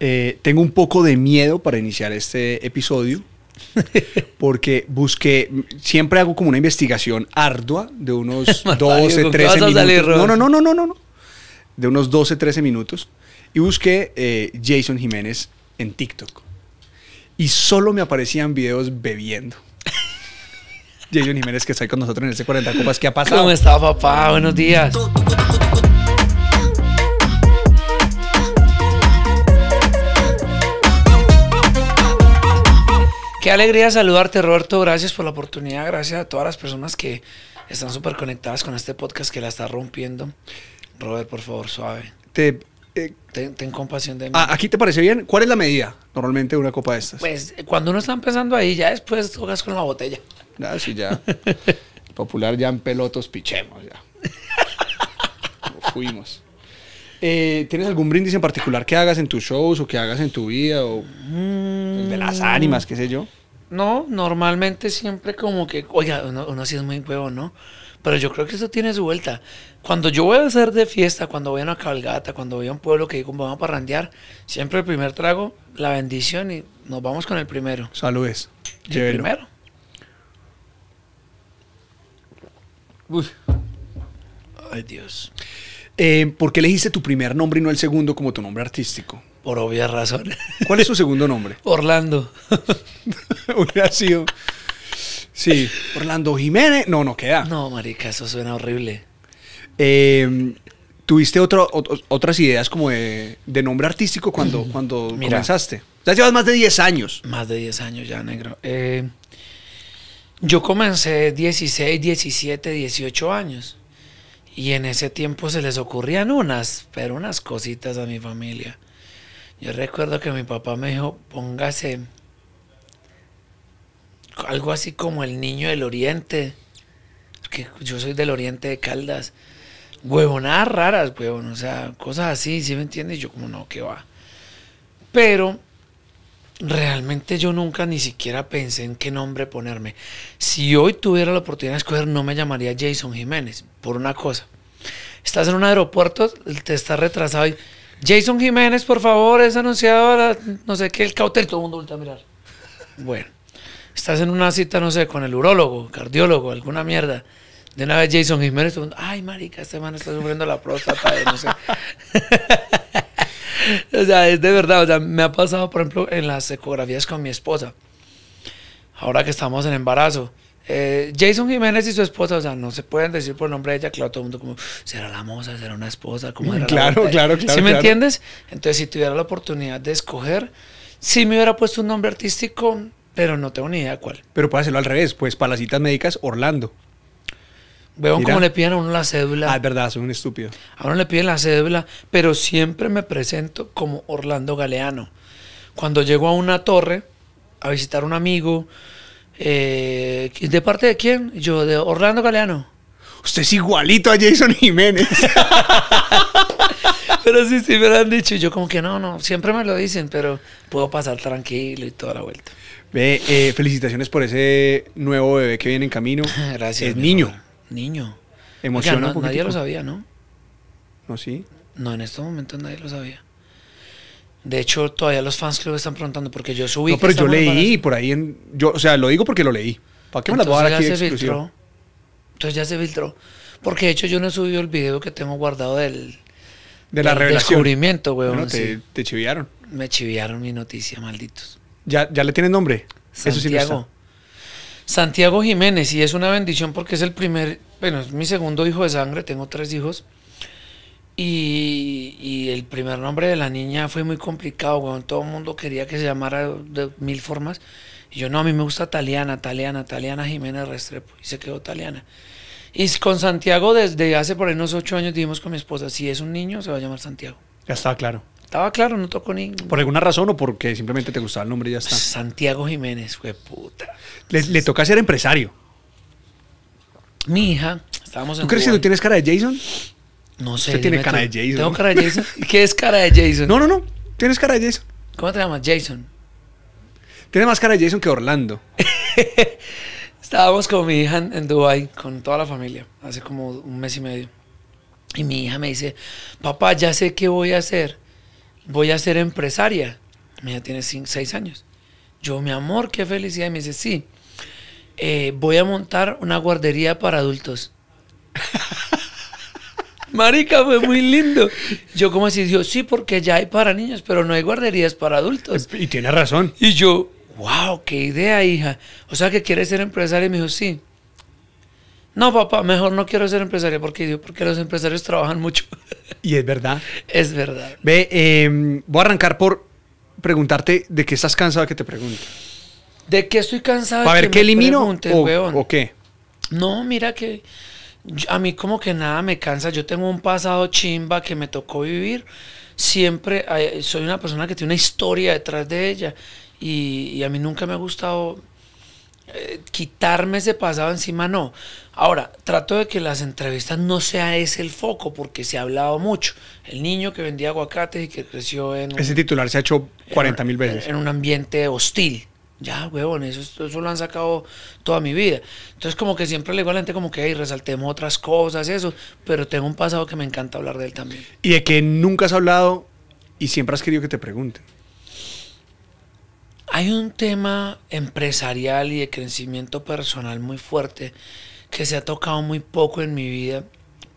Eh, tengo un poco de miedo para iniciar este episodio porque busqué, siempre hago como una investigación ardua de unos 12, 13 minutos. no, no, no, no, no, no. De unos 12, 13 minutos. Y busqué eh, Jason Jiménez en TikTok. Y solo me aparecían videos bebiendo. Jason Jiménez que está ahí con nosotros en este 40 Copas. ¿Qué ha pasado? ¿Cómo está, papá? Buenos días. Qué alegría saludarte, Roberto. Gracias por la oportunidad. Gracias a todas las personas que están súper conectadas con este podcast que la está rompiendo. Robert, por favor, suave. Te, eh, ten, compasión de mí. Ah, ¿Aquí te parece bien? ¿Cuál es la medida normalmente de una copa de estas? Pues eh, cuando uno está empezando ahí, ya después jugas con la botella. Ah, sí, ya. popular ya en pelotos, pichemos ya. fuimos. Eh, ¿Tienes algún brindis en particular que hagas en tus shows o que hagas en tu vida o mm. de las ánimas, qué sé yo? No, normalmente siempre como que, oiga, uno, sí es muy huevo, ¿no? Pero yo creo que eso tiene su vuelta. Cuando yo voy a hacer de fiesta, cuando voy a una cabalgata, cuando voy a un pueblo que digo, vamos a parrandear, siempre el primer trago, la bendición y nos vamos con el primero. Saludes. El primero. Ay, Dios. Eh, ¿Por qué elegiste tu primer nombre y no el segundo como tu nombre artístico? Por obvias razones. ¿Cuál es tu segundo nombre? Orlando. Hubiera sido. Sí, Orlando Jiménez. No, no queda. No, marica, eso suena horrible. Em, ¿Tuviste otras ideas como de, nombre artístico cuando, mm, cuando comenzaste? Ya llevas más de 10 años. Más de 10 años ya, negro. Eh, yo comencé 16, 17, 18 años. Y en ese tiempo se les ocurrían unas, pero unas cositas a mi familia. Yo recuerdo que mi papá me dijo, póngase algo así como el niño del oriente, que yo soy del oriente de Caldas. Huevonadas raras, huevón, o sea, cosas así, ¿sí me entiendes? Yo como no, ¿qué va. Pero realmente yo nunca ni siquiera pensé en qué nombre ponerme. Si hoy tuviera la oportunidad de escoger, no me llamaría Jason Jiménez, por una cosa. Estás en un aeropuerto, te está retrasado y Jason Jiménez, por favor, es anunciado no sé qué, el cautel, todo el mundo vuelve a mirar. Bueno, estás en una cita, no sé, con el urólogo, cardiólogo, alguna mierda. De una vez Jason Jiménez, todo el mundo, ay, marica, este man está sufriendo la próstata, no sé. o sea, es de verdad. O sea, me ha pasado, por ejemplo, en las ecografías con mi esposa. Ahora que estamos en embarazo. Eh, Jason Jiménez y su esposa, o sea, no se pueden decir por el nombre de ella, claro, todo el mundo como, será la moza, será una esposa, como era Claro, claro, claro. ¿Sí me entiendes? Entonces, si tuviera la oportunidad de escoger, sí me hubiera puesto un nombre artístico, pero no tengo ni idea cuál. Pero puede hacerlo al revés, pues para las citas médicas, Orlando. Veo cómo le piden a uno la cédula. Ah, es verdad, soy un estúpido. A uno le piden la cédula, pero siempre me presento como Orlando Galeano. Cuando llego a una torre a visitar a un amigo, eh, ¿de parte de quién? Yo, de Orlando Galeano. Usted es igualito a Jason Jiménez. pero sí, sí me lo han dicho. Y yo como que no, no, siempre me lo dicen, pero puedo pasar tranquilo y toda la vuelta. Ve, eh, felicitaciones por ese nuevo bebé que viene en camino. Gracias. Es niño. Niño. emocionado Nadie lo sabía, ¿no? ¿No, sí? No, en estos momentos nadie lo sabía. De hecho, todavía los fans club están preguntando porque yo subí. No, pero yo leí por ahí en. Yo, o sea, lo digo porque lo leí. ¿Para qué me la voy a dar aquí se Entonces ya se filtró. Porque de hecho yo no he subido el video que tengo guardado del. De la revelación. descubrimiento, weón. te, chiviaron. Me chiviaron mi noticia, malditos. ¿Ya, ya le tienen nombre? Santiago. Eso sí Santiago Jiménez, y es una bendición porque es el primer, bueno, es mi segundo hijo de sangre, tengo tres hijos. Y, el primer nombre de la niña fue muy complicado, cuando Todo el mundo quería que se llamara de mil formas. Y yo, no, a mí me gusta Taliana, Taliana, Taliana Jiménez Restrepo. Y se quedó Taliana. Y con Santiago, desde hace por ahí unos ocho años, dijimos con mi esposa: si es un niño, se va a llamar Santiago. Ya está claro. Estaba ah, claro, no tocó ningún ¿Por alguna razón o porque simplemente te gustaba el nombre y ya está? Santiago Jiménez, fue puta. Le, le toca ser empresario. Mi hija, estábamos en. ¿Tú crees que tú tienes cara de Jason? No sé. Usted tiene cara de Jason. ¿Tengo cara de Jason? ¿Qué es cara de Jason? No, no, no. Tienes cara de Jason. ¿Cómo te llamas? Jason. Tiene más cara de Jason que Orlando. Estábamos con mi hija en, en Dubai con toda la familia, hace como un mes y medio. Y mi hija me dice, papá, ya sé qué voy a hacer voy a ser empresaria. Mi tiene seis años. Yo, mi amor, qué felicidad. Y me dice, sí, eh, voy a montar una guardería para adultos. Marica, fue muy lindo. Yo como así, digo, sí, porque ya hay para niños, pero no hay guarderías para adultos. Y tiene razón. Y yo, wow, qué idea, hija. O sea, que quiere ser empresaria. Y me dijo, sí no, papá, mejor no quiero ser empresario porque, porque los empresarios trabajan mucho. Y es verdad. Es verdad. Ve, em, voy a arrancar por preguntarte de qué estás cansado que te pregunte. ¿De qué estoy cansado? A ver qué elimino o, o qué. No, mira que a mí como que nada me cansa. Yo tengo un pasado chimba que me tocó vivir. Siempre soy una persona que tiene una historia detrás de ella. y a mí nunca me ha gustado eh, quitarme ese pasado encima, no. Ahora, trato de que las entrevistas no sea ese el foco, porque se ha hablado mucho. El niño que vendía aguacates y que creció en... ese titular se ha hecho 40 mil veces. En, un ambiente hostil. Ya, huevón, eso, eso lo han sacado toda mi vida. Entonces, como que siempre le digo como que y resaltemos otras cosas, eso. Pero tengo un pasado que me encanta hablar de él también. Y de que nunca has hablado y siempre has querido que te pregunten. Hay un tema empresarial y de crecimiento personal muy fuerte que se ha tocado muy poco en mi vida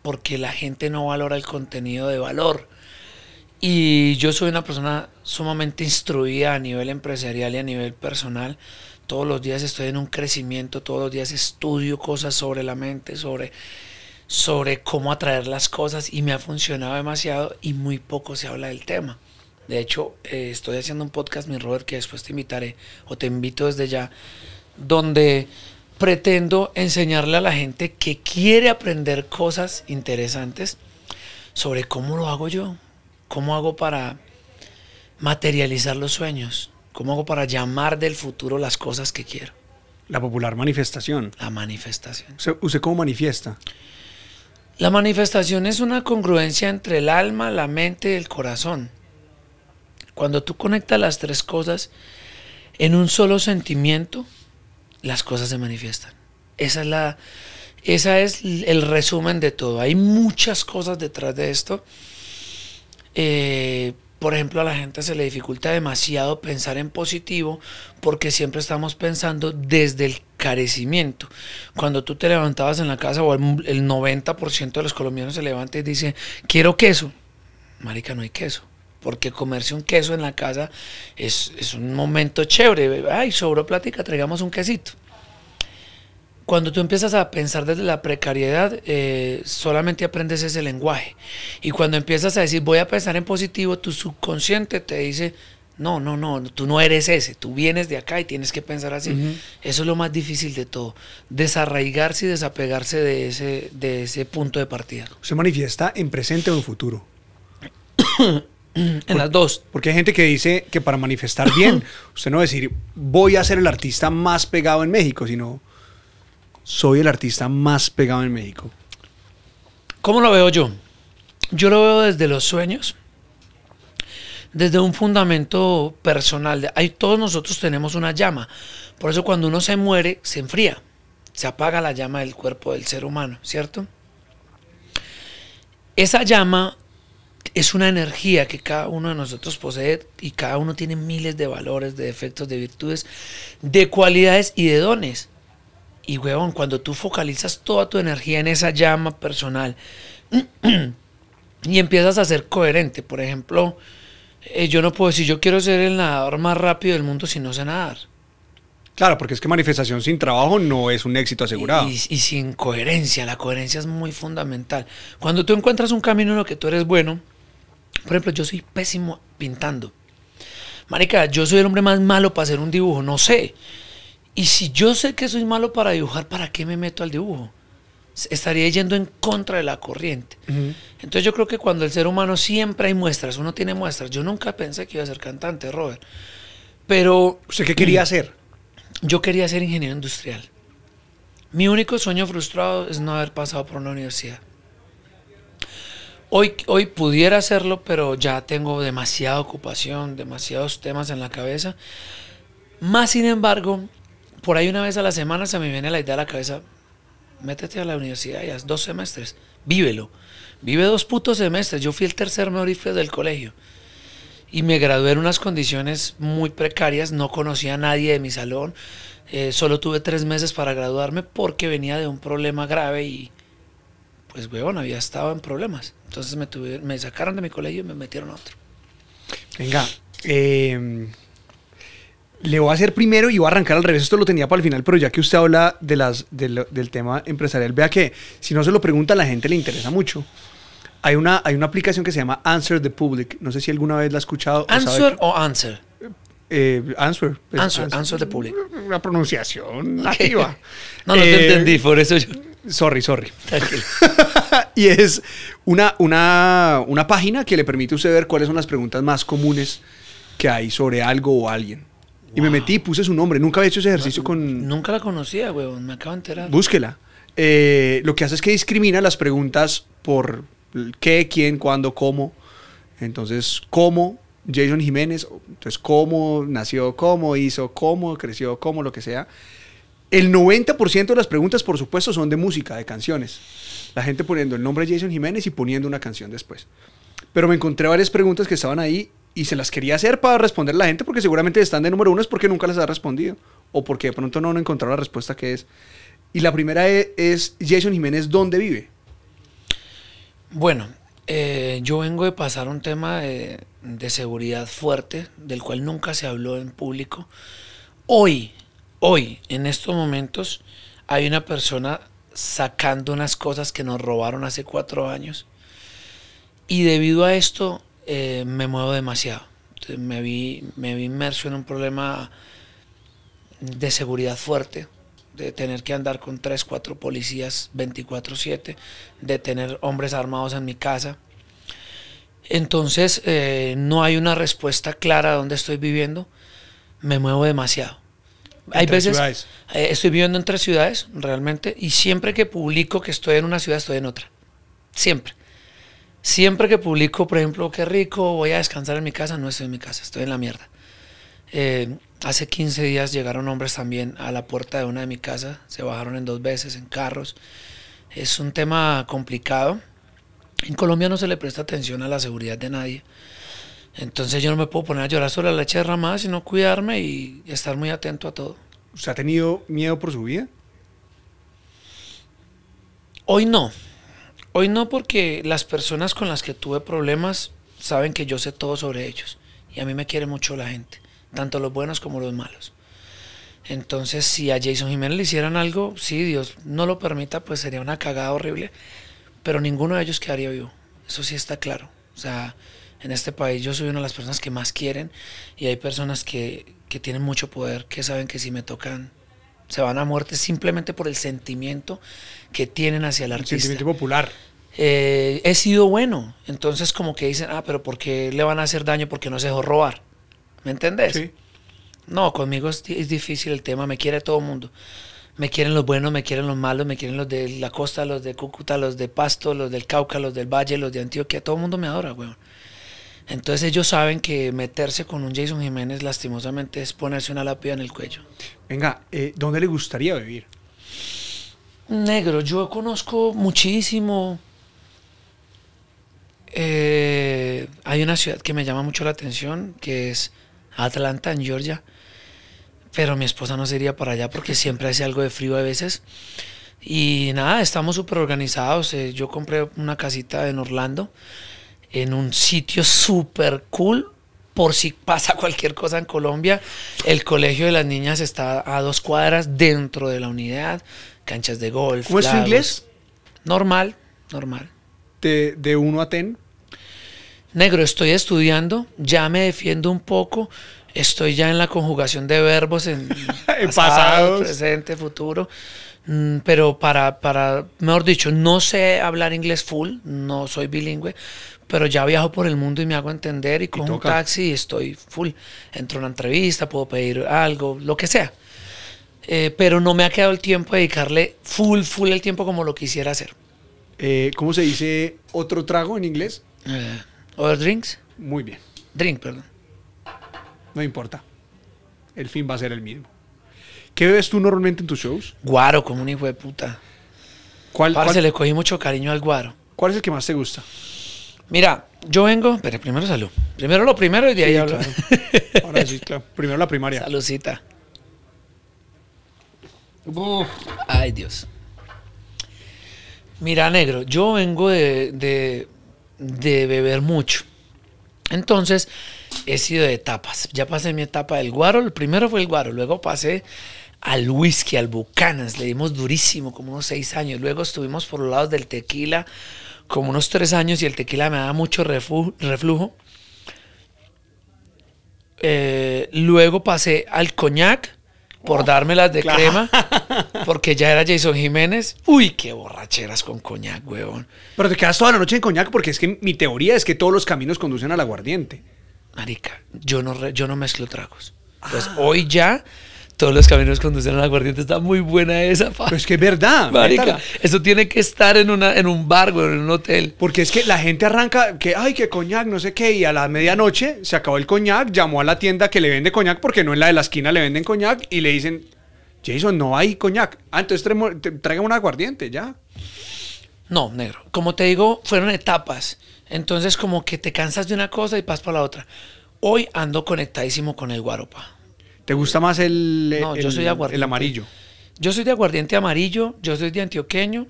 porque la gente no valora el contenido de valor. Y yo soy una persona sumamente instruida a nivel empresarial y a nivel personal. Todos los días estoy en un crecimiento, todos los días estudio cosas sobre la mente, sobre, cómo atraer las cosas y me ha funcionado demasiado y muy poco se habla del tema. De hecho, eh, estoy haciendo un podcast, mi Robert, que después te invitaré o te invito desde ya, donde pretendo enseñarle a la gente que quiere aprender cosas interesantes sobre cómo lo hago yo, cómo hago para materializar los sueños, cómo hago para llamar del futuro las cosas que quiero. La popular manifestación. La manifestación. ¿Usted cómo manifiesta? La manifestación es una congruencia entre el alma, la mente y el corazón. Cuando tú conectas las tres cosas en un solo sentimiento, las cosas se manifiestan. Esa es la, esa es el resumen de todo. Hay muchas cosas detrás de esto. Eh, por ejemplo, a la gente se le dificulta demasiado pensar en positivo porque siempre estamos pensando desde el carecimiento. Cuando tú te levantabas en la casa o el 90% de los colombianos se levanta y dice, quiero queso. Marica, no hay queso porque comerse un queso en la casa es, un momento chévere. Ay, sobró plática, traigamos un quesito. Cuando tú empiezas a pensar desde la precariedad, eh, solamente aprendes ese lenguaje. Y cuando empiezas a decir, voy a pensar en positivo, tu subconsciente te dice, no, no, no, tú no eres ese, tú vienes de acá y tienes que pensar así. Eso es lo más difícil de todo, desarraigarse y desapegarse de ese, de ese punto de partida. ¿Se manifiesta en presente o en futuro? en las dos. Porque hay gente que dice que para manifestar bien, usted no va a decir voy a ser el artista más pegado en México, sino soy el artista más pegado en México. ¿Cómo lo veo yo? Yo lo veo desde los sueños, desde un fundamento personal. todos nosotros tenemos una llama. Por eso cuando uno se muere, se enfría. Se apaga la llama del cuerpo del ser humano, ¿cierto? Esa llama es una energía que cada uno de nosotros posee y cada uno tiene miles de valores, de defectos, de virtudes, de cualidades y de dones. Y huevón, cuando tú focalizas toda tu energía en esa llama personal y empiezas a ser coherente, por ejemplo, eh, yo no puedo decir yo quiero ser el nadador más rápido del mundo si no sé nadar. Claro, porque es que manifestación sin trabajo no es un éxito asegurado. y sin coherencia, la coherencia es muy fundamental. Cuando tú encuentras un camino en lo que tú eres bueno, por ejemplo, yo soy pésimo pintando. Marica, yo soy el hombre más malo para hacer un dibujo, no sé. Y si yo sé que soy malo para dibujar, ¿para qué me meto al dibujo? Estaría yendo en contra de la corriente. Entonces yo creo que cuando el ser humano siempre hay muestras, uno tiene muestras. Yo nunca pensé que iba a ser cantante, Robert. Pero... ¿Usted qué quería mm. hacer? Yo quería ser ingeniero industrial. Mi único sueño frustrado es no haber pasado por una universidad. Hoy, pudiera hacerlo, pero ya tengo demasiada ocupación, demasiados temas en la cabeza. Más sin embargo, por ahí una vez a la semana se me viene la idea a la cabeza, métete a la universidad y haz dos semestres, vívelo. Vive dos putos semestres. Yo fui el tercer mejor e del colegio y me gradué en unas condiciones muy precarias, no conocía a nadie de mi salón, eh, solo tuve tres meses para graduarme porque venía de un problema grave y pues, weón, había estado en problemas. Entonces me, me sacaron de mi colegio y me metieron a otro. Venga, eh, le voy a hacer primero y voy a arrancar al revés. Esto lo tenía para el final, pero ya que usted habla de las, del tema empresarial, vea que si no se lo pregunta, a la gente le interesa mucho. Hay una, hay una aplicación que se llama Answer the Public. No sé si alguna vez la ha escuchado. ¿Answer o, Answer? Eh, pues, answer, answer, answer. the Public. Una pronunciación nativa. no, no eh, entendí, por eso yo. Sorry, sorry. y es una, página que le permite a usted ver cuáles son las preguntas más comunes que hay sobre algo o alguien. Y me metí, puse su nombre. Nunca había hecho ese ejercicio con... Nunca la conocía, weón. Me acabo de enterar. Búsquela. Eh, lo que hace es que discrimina las preguntas por qué, quién, cuándo, cómo. Entonces, cómo Jason Jiménez, entonces cómo nació, cómo hizo, cómo creció, cómo lo que sea. El 90% de las preguntas, por supuesto, son de música, de canciones. La gente poniendo el nombre de Jason Jiménez y poniendo una canción después. Pero me encontré varias preguntas que estaban ahí y se las quería hacer para responder la gente porque seguramente están de número uno es porque nunca las ha respondido o porque de pronto no han encontrado la respuesta que es. Y la primera e, es, Jason Jiménez, ¿dónde vive? Bueno, eh, yo vengo de pasar un tema de, de seguridad fuerte, del cual nunca se habló en público. Hoy hoy, en estos momentos, hay una persona sacando unas cosas que nos robaron hace cuatro años. Y debido a esto eh, me muevo demasiado. me, vi, me inmerso en un problema de seguridad fuerte, de tener que andar con tres, cuatro policías 24/7, de tener hombres armados en mi casa. Entonces eh, no hay una respuesta clara a dónde estoy viviendo. Me muevo demasiado hay veces eh, estoy viviendo en tres ciudades realmente y siempre que publico que estoy en una ciudad estoy en otra. Siempre. Siempre que publico, por ejemplo, qué rico, voy a descansar en mi casa, no estoy en mi casa, estoy en la mierda. Eh, hace 15 días llegaron hombres también a la puerta de una de mi casa, se bajaron en dos veces en carros. Es un tema complicado. En Colombia no se le presta atención a la seguridad de nadie. Entonces yo no me puedo poner a llorar sobre la leche derramada, sino cuidarme y estar muy atento a todo. ¿Usted ha tenido miedo por su vida? Hoy no. Hoy no porque las personas con las que tuve problemas saben que yo sé todo sobre ellos. Y a mí me quiere mucho la gente, tanto los buenos como los malos. Entonces, si a Jason Jiménez le hicieran algo, sí, Dios no lo permita, pues sería una cagada horrible. Pero ninguno de ellos quedaría vivo. Eso sí está claro. O sea, en este país yo soy una de las personas que más quieren y hay personas que, tienen mucho poder, que saben que si me tocan se van a muerte simplemente por el sentimiento que tienen hacia el artista. sentimiento popular. Eh, he sido bueno. Entonces como que dicen, ah, pero ¿por qué le van a hacer daño? Porque no se dejó robar. ¿Me entendés? Sí. No, conmigo es, difícil el tema, me quiere todo el mundo. Me quieren los buenos, me quieren los malos, me quieren los de la costa, los de Cúcuta, los de Pasto, los del Cauca, los del Valle, los de Antioquia. Todo el mundo me adora, weón. Entonces ellos saben que meterse con un Jason Jiménez lastimosamente es ponerse una lápida en el cuello. Venga, eh, ¿dónde le gustaría vivir? Negro, yo conozco muchísimo. Eh, hay una ciudad que me llama mucho la atención, que es Atlanta, en Georgia. Pero mi esposa no se iría para allá porque siempre hace algo de frío a veces. Y nada, estamos súper organizados. Eh, yo compré una casita en Orlando en un sitio súper cool. Por si pasa cualquier cosa en Colombia, el colegio de las niñas está a dos cuadras dentro de la unidad, canchas de golf. ¿Cómo es su inglés? Normal, normal. ¿De, uno 1 a ten. Negro, estoy estudiando, ya me defiendo un poco, estoy ya en la conjugación de verbos en, pasado, presente, futuro, mm, pero para, para, mejor dicho, no sé hablar inglés full, no soy bilingüe, pero ya viajo por el mundo y me hago entender y con un taxi estoy full. Entro a una entrevista, puedo pedir algo, lo que sea. Eh, pero no me ha quedado el tiempo de dedicarle full, full el tiempo como lo quisiera hacer. Eh, ¿Cómo se dice otro trago en inglés? Eh, other drinks. Muy bien. Drink, perdón. No importa. El fin va a ser el mismo. ¿Qué bebes tú normalmente en tus shows? Guaro, como un hijo de puta. ¿Cuál? se le cogí mucho cariño al guaro. ¿Cuál es el que más te gusta? Mira, yo vengo, pero primero salud. Primero lo primero y de ahí hablo. Ahora sí, claro. Primero la primaria. Saludcita. Ay, Dios. Mira, negro, yo vengo de, de, de beber mucho. Entonces, he sido de etapas. Ya pasé mi etapa del guaro. El primero fue el guaro. Luego pasé al whisky, al Bucanas. Le dimos durísimo, como unos seis años. Luego estuvimos por los lados del tequila como unos tres años y el tequila me daba mucho reflujo. Eh, luego pasé al coñac por dármelas de crema, porque ya era Jason Jiménez. Uy, qué borracheras con coñac, huevón. Pero te quedas toda la noche en coñac porque es que mi teoría es que todos los caminos conducen al aguardiente. Marica, yo no, yo no mezclo tragos. Entonces, ah. hoy ya todos los caminos conducen la aguardiente. Está muy buena esa. Pa. Pues que es verdad. eso tiene que estar en, una, en un barco, en un hotel. Porque es que la gente arranca que, ay, que coñac, no sé qué, y a la medianoche se acabó el coñac, llamó a la tienda que le vende coñac, porque no en la de la esquina le venden coñac, y le dicen, Jason, no hay coñac. Ah, entonces traigan un aguardiente, ya. No, negro. Como te digo, fueron etapas. Entonces como que te cansas de una cosa y pasas para la otra. Hoy ando conectadísimo con el guaropa ¿Te gusta más el, soy amarillo? Yo soy de aguardiente amarillo, yo soy de antioqueño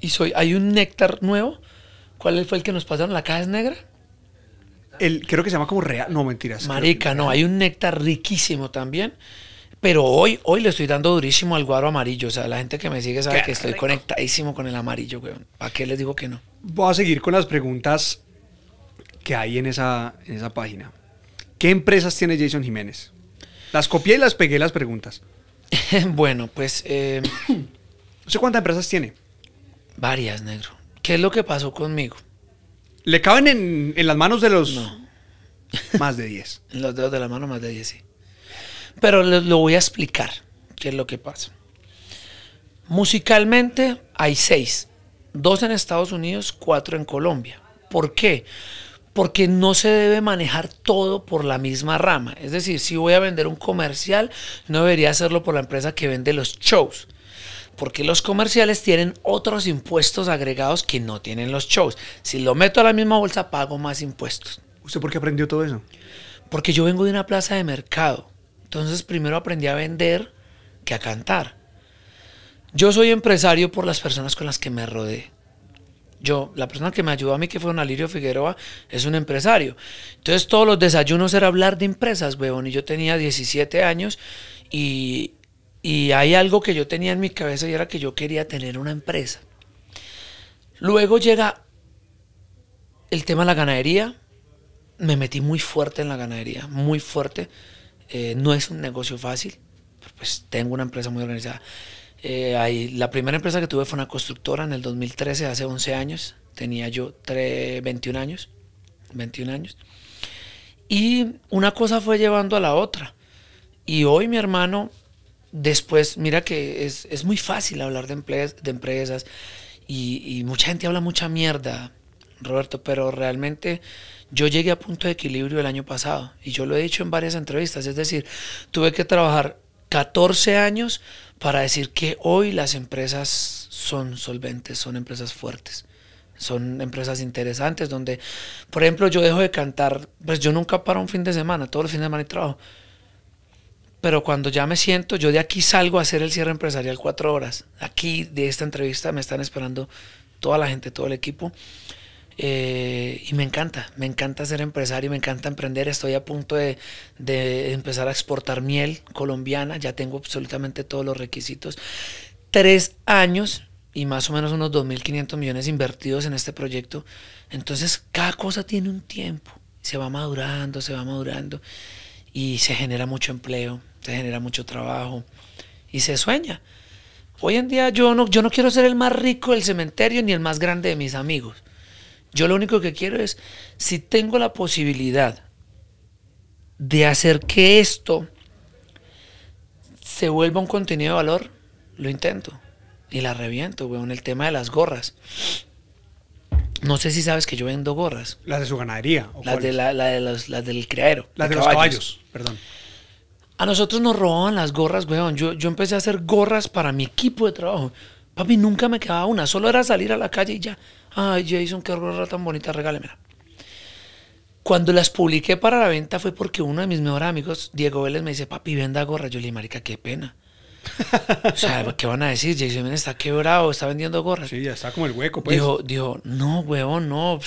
y soy hay un néctar nuevo. ¿Cuál fue el que nos pasaron? ¿La caja es negra? El, creo que se llama como real. No, mentiras. Marica, no, hay un néctar riquísimo también. Pero hoy, hoy le estoy dando durísimo al guaro amarillo. O sea, la gente que me sigue sabe que estoy conectadísimo con el amarillo, weón. ¿Para qué les digo que no? Voy a seguir con las preguntas que hay en esa, en esa página. ¿Qué empresas tiene Jason Jiménez? Las copié y las pegué las preguntas. bueno, pues... Em, ¿No sé cuántas empresas tiene? Varias, negro. ¿Qué es lo que pasó conmigo? ¿Le caben en, las manos de los... No. Más de 10. en los dedos de la mano más de 10, sí. Pero lo, lo voy a explicar qué es lo que pasa. Musicalmente hay seis. Dos en Estados Unidos, cuatro en Colombia. ¿Por qué? porque no se debe manejar todo por la misma rama. Es decir, si voy a vender un comercial, no debería hacerlo por la empresa que vende los shows. Porque los comerciales tienen otros impuestos agregados que no tienen los shows. Si lo meto a la misma bolsa, pago más impuestos. ¿Usted por qué aprendió todo eso? Porque yo vengo de una plaza de mercado. Entonces primero aprendí a vender que a cantar. Yo soy empresario por las personas con las que me rodeé yo, la persona que me ayudó a mí, que fue Don Alirio Figueroa, es un empresario. Entonces todos los desayunos era hablar de empresas, weón, y yo tenía 17 años y, y hay algo que yo tenía en mi cabeza y era que yo quería tener una empresa. Luego llega el tema de la ganadería. Me metí muy fuerte en la ganadería, muy fuerte. Eh, no es un negocio fácil, pues tengo una empresa muy organizada. Eh, la primera empresa que tuve fue una constructora en el 2013, hace 11 años. Tenía yo 21 años. 21 años. Y una cosa fue llevando a la otra. Y hoy mi hermano, después, mira que es, muy fácil hablar de, de empresas y, y, mucha gente habla mucha mierda, Roberto, pero realmente yo llegué a punto de equilibrio el año pasado y yo lo he dicho en varias entrevistas, es decir, tuve que trabajar 14 años para decir que hoy las empresas son solventes, son empresas fuertes, son empresas interesantes donde, por ejemplo, yo dejo de cantar, pues yo nunca paro un fin de semana, todos los fines de semana trabajo. Pero cuando ya me siento, yo de aquí salgo a hacer el cierre empresarial cuatro horas. Aquí de esta entrevista me están esperando toda la gente, todo el equipo. Eh, y me encanta, me encanta ser empresario, me encanta emprender. Estoy a punto de, empezar a exportar miel colombiana, ya tengo absolutamente todos los requisitos. Tres años y más o menos unos 2.500 millones invertidos en este proyecto. Entonces cada cosa tiene un tiempo, se va madurando, se va madurando y se genera mucho empleo, se genera mucho trabajo y se sueña. Hoy en día yo no, yo no quiero ser el más rico del cementerio ni el más grande de mis amigos. Yo lo único que quiero es, si tengo la posibilidad de hacer que esto se vuelva un contenido de valor, lo intento. Y la reviento, weón. El tema de las gorras. No sé si sabes que yo vendo gorras. Las de su ganadería. las, de la, de las del criadero. Las de, los caballos, perdón. A nosotros nos robaban las gorras, weón. Yo, yo empecé a hacer gorras para mi equipo de trabajo. Papi, nunca me quedaba una. Solo era salir a la calle y ya ay Jason, qué gorra tan bonita, regálemela. Cuando las publiqué para la venta fue porque uno de mis mejores amigos, Diego Vélez, me dice, papi, venda gorra. Yo le dije, marica, qué pena. o sea, ¿qué van a decir? Jason está quebrado, está vendiendo gorras. Sí, ya está como el hueco, pues. Dijo, no, huevón, no.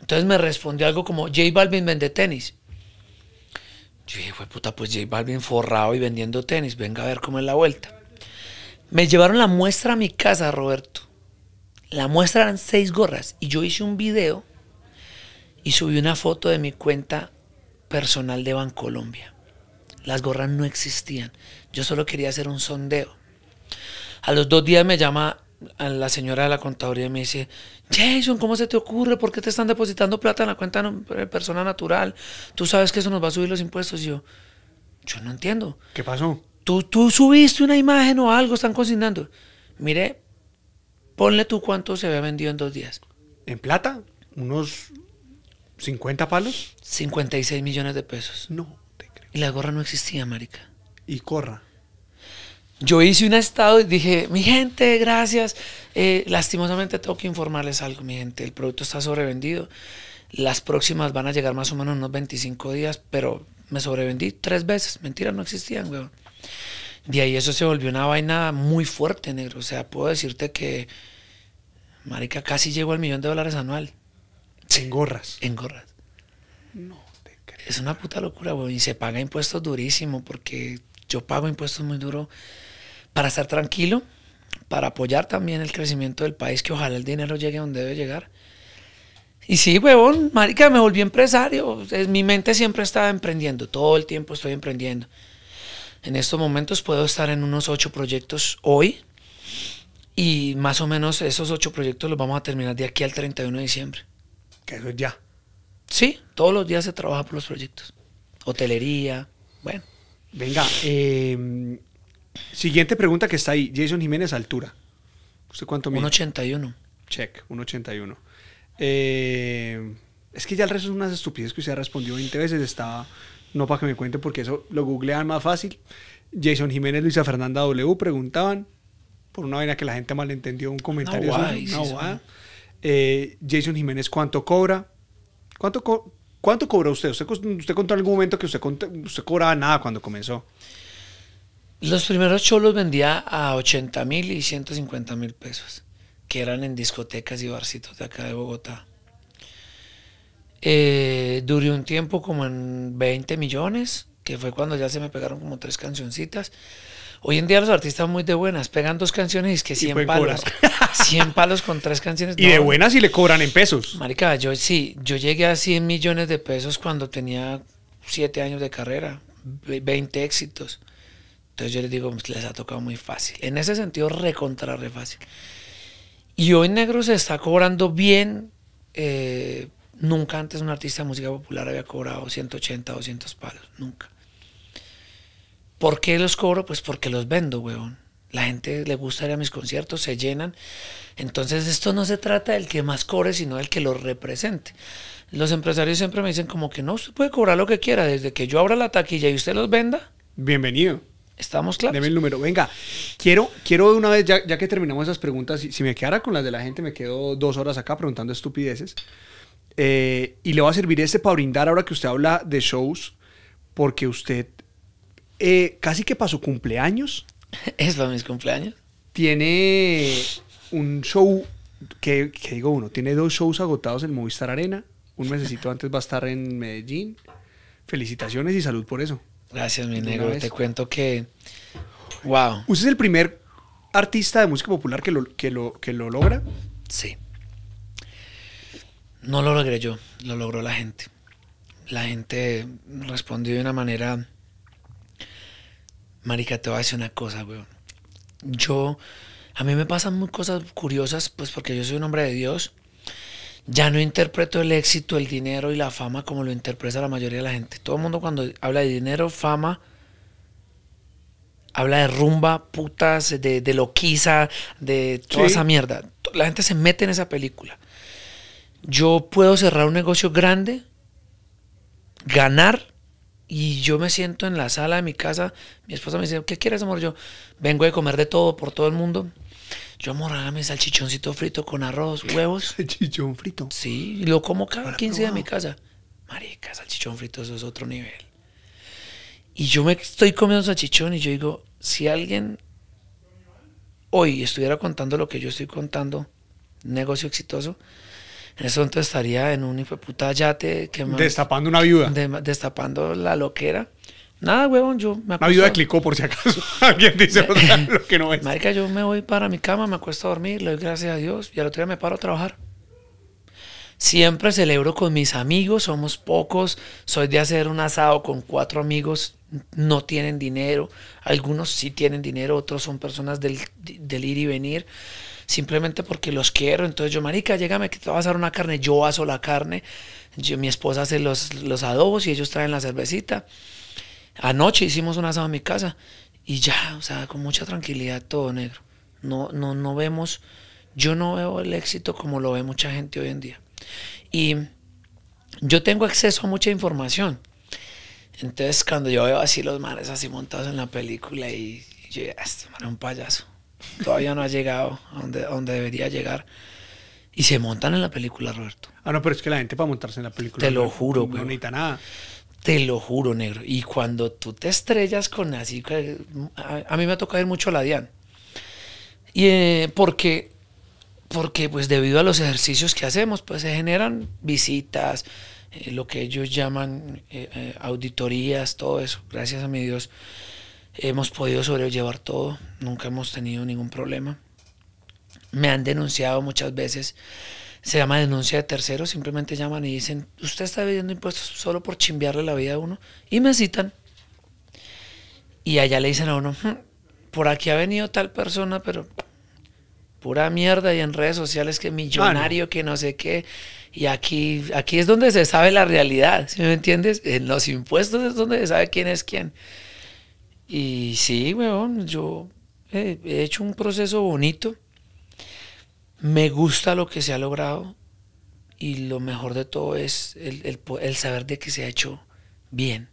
Entonces me respondió algo como, J Balvin vende tenis. Yo dije, pues puta, pues J Balvin forrado y vendiendo tenis, venga a ver cómo es la vuelta. Me llevaron la muestra a mi casa, Roberto la muestra eran seis gorras y yo hice un video y subí una foto de mi cuenta personal de Bancolombia. Las gorras no existían. Yo solo quería hacer un sondeo. A los dos días me llama la señora de la contaduría y me dice, Jason, ¿cómo se te ocurre? ¿Por qué te están depositando plata en la cuenta de eh, persona natural? Tú sabes que eso nos va a subir los impuestos. yo, yo no entiendo. ¿Qué pasó? Tú, tú subiste una imagen o algo, están cocinando. Mire, Ponle tú cuánto se había vendido en dos días. ¿En plata? ¿Unos 50 palos? 56 millones de pesos. No, te creo. Y la gorra no existía, marica. Y corra. Yo hice un estado y dije, mi gente, gracias. Eh, lastimosamente tengo que informarles algo, mi gente. El producto está sobrevendido. Las próximas van a llegar más o menos unos 25 días, pero me sobrevendí tres veces. Mentira, no existían, weón de ahí eso se volvió una vaina muy fuerte, negro. O sea, puedo decirte que, marica, casi llegó al millón de dólares anual. En gorras. En gorras. No Es una puta locura, güey. Y se paga impuestos durísimo porque yo pago impuestos muy duro para estar tranquilo, para apoyar también el crecimiento del país, que ojalá el dinero llegue a donde debe llegar. Y sí, huevón, marica, me volví empresario. Mi mente siempre estaba emprendiendo, todo el tiempo estoy emprendiendo. En estos momentos puedo estar en unos ocho proyectos hoy y más o menos esos ocho proyectos los vamos a terminar de aquí al 31 de diciembre. Que eso es ya. Sí, todos los días se trabaja por los proyectos. Hotelería, bueno. Venga, em, siguiente pregunta que está ahí. Jason Jiménez, altura. ¿Usted cuánto mide? 1,81. Check, 1,81. Eh, es que ya el resto es unas estupidez que usted respondido 20 veces. Estaba no para que me cuente porque eso lo googlean más fácil. Jason Jiménez, Luisa Fernanda W preguntaban por una vaina que la gente malentendió un comentario. Eh, Jason Jiménez, ¿cuánto cobra? ¿Cuánto, ¿Cuánto cobró usted? usted? Usted contó algún momento que usted, usted cobraba nada cuando comenzó. Los primeros cholos vendía a 80 mil y 150 mil pesos, que eran en discotecas y barcitos de acá de Bogotá. Eh, duré un tiempo como en 20 millones, que fue cuando ya se me pegaron como tres cancioncitas. Hoy en día los artistas muy de buenas, pegan dos canciones y es que 100 palos. 100 palos con tres canciones. Y de buenas y le cobran en pesos. Marica, yo sí, yo llegué a 100 millones de pesos cuando tenía 7 años de carrera, 20 éxitos. Entonces yo les digo, pues, les ha tocado muy fácil. En ese sentido, recontra, re fácil. Y hoy Negro se está cobrando bien eh, Nunca antes un artista de música popular había cobrado 180, 200 palos, nunca. ¿Por qué los cobro? Pues porque los vendo, weón. La gente le gusta ir a mis conciertos, se llenan. Entonces esto no se trata del que más cobre, sino del que los represente. Los empresarios siempre me dicen como que no, usted puede cobrar lo que quiera, desde que yo abra la taquilla y usted los venda. Bienvenido. Estamos claros. Deme el número. Venga, quiero, quiero una vez, ya, que terminamos esas preguntas, si, me quedara con las de la gente, me quedo dos horas acá preguntando estupideces. Eh, y le va a servir este para brindar ahora que usted habla de shows, porque usted eh, casi que pasó cumpleaños. Es para mis cumpleaños. Tiene un show, que, digo uno, tiene dos shows agotados en Movistar Arena. Un mesecito antes va a estar en Medellín. Felicitaciones y salud por eso. Gracias, mi negro. Te cuento que. ¡Wow! ¿Usted es el primer artista de música popular que lo, que lo, que lo logra? Sí. No lo logré yo, lo logró la gente. La gente respondió de una manera... Marica, te voy a decir una cosa, weón. Yo, a mí me pasan muy cosas curiosas, pues porque yo soy un hombre de Dios. Ya no interpreto el éxito, el dinero y la fama como lo interpreta la mayoría de la gente. Todo el mundo cuando habla de dinero, fama, habla de rumba, putas, de, loquiza, de toda esa mierda. La gente se mete en esa película yo puedo cerrar un negocio grande, ganar, y yo me siento en la sala de mi casa, mi esposa me dice, ¿qué quieres, amor? Yo vengo de comer de todo, por todo el mundo. Yo, amor, hágame salchichoncito frito con arroz, huevos. ¿Salchichón frito? Sí, lo como cada 15 de mi casa. Marica, salchichón frito, eso es otro nivel. Y yo me estoy comiendo salchichón y yo digo, si alguien hoy estuviera contando lo que yo estoy contando, negocio exitoso, en ese estaría en un hijo puta yate. Destapando una viuda. destapando la loquera. Nada, huevón, yo me acuesto. viuda clicó por si acaso. Alguien dice lo que no es. Marica, yo me voy para mi cama, me acuesto a dormir, le doy gracias a Dios y al otro día me paro a trabajar. Siempre celebro con mis amigos, somos pocos. Soy de hacer un asado con cuatro amigos, no tienen dinero. Algunos sí tienen dinero, otros son personas del, del ir y venir simplemente porque los quiero. Entonces yo, marica, llégame que te vas a dar una carne. Yo aso la carne. Yo, mi esposa hace los, adobos y ellos traen la cervecita. Anoche hicimos un asado en mi casa y ya, o sea, con mucha tranquilidad todo negro. No, no, no vemos, yo no veo el éxito como lo ve mucha gente hoy en día. Y yo tengo acceso a mucha información. Entonces, cuando yo veo así los mares así montados en la película y, yo, ah, este man es un payaso. Todavía no ha llegado a donde, debería llegar. Y se montan en la película, Roberto. Ah, no, pero es que la gente para montarse en la película. Te lo juro, güey. No, necesita nada. Te lo juro, negro. Y cuando tú te estrellas con así. A, a mí me ha tocado ir mucho a la DIAN. Y eh, porque, porque, pues debido a los ejercicios que hacemos, pues se generan visitas, eh, lo que ellos llaman eh, auditorías, todo eso. Gracias a mi Dios. Hemos podido sobrellevar todo, nunca hemos tenido ningún problema. Me han denunciado muchas veces, se llama denuncia de terceros, simplemente llaman y dicen, usted está pidiendo impuestos solo por chimbiarle la vida a uno, y me citan. Y allá le dicen a uno, hmm, por aquí ha venido tal persona, pero pura mierda y en redes sociales que millonario, ah, que no sé qué. Y aquí, aquí es donde se sabe la realidad, si me entiendes? En los impuestos es donde se sabe quién es quién. Y sí, weón, yo he, hecho un proceso bonito. Me gusta lo que se ha logrado. Y lo mejor de todo es el, saber de que se ha hecho bien,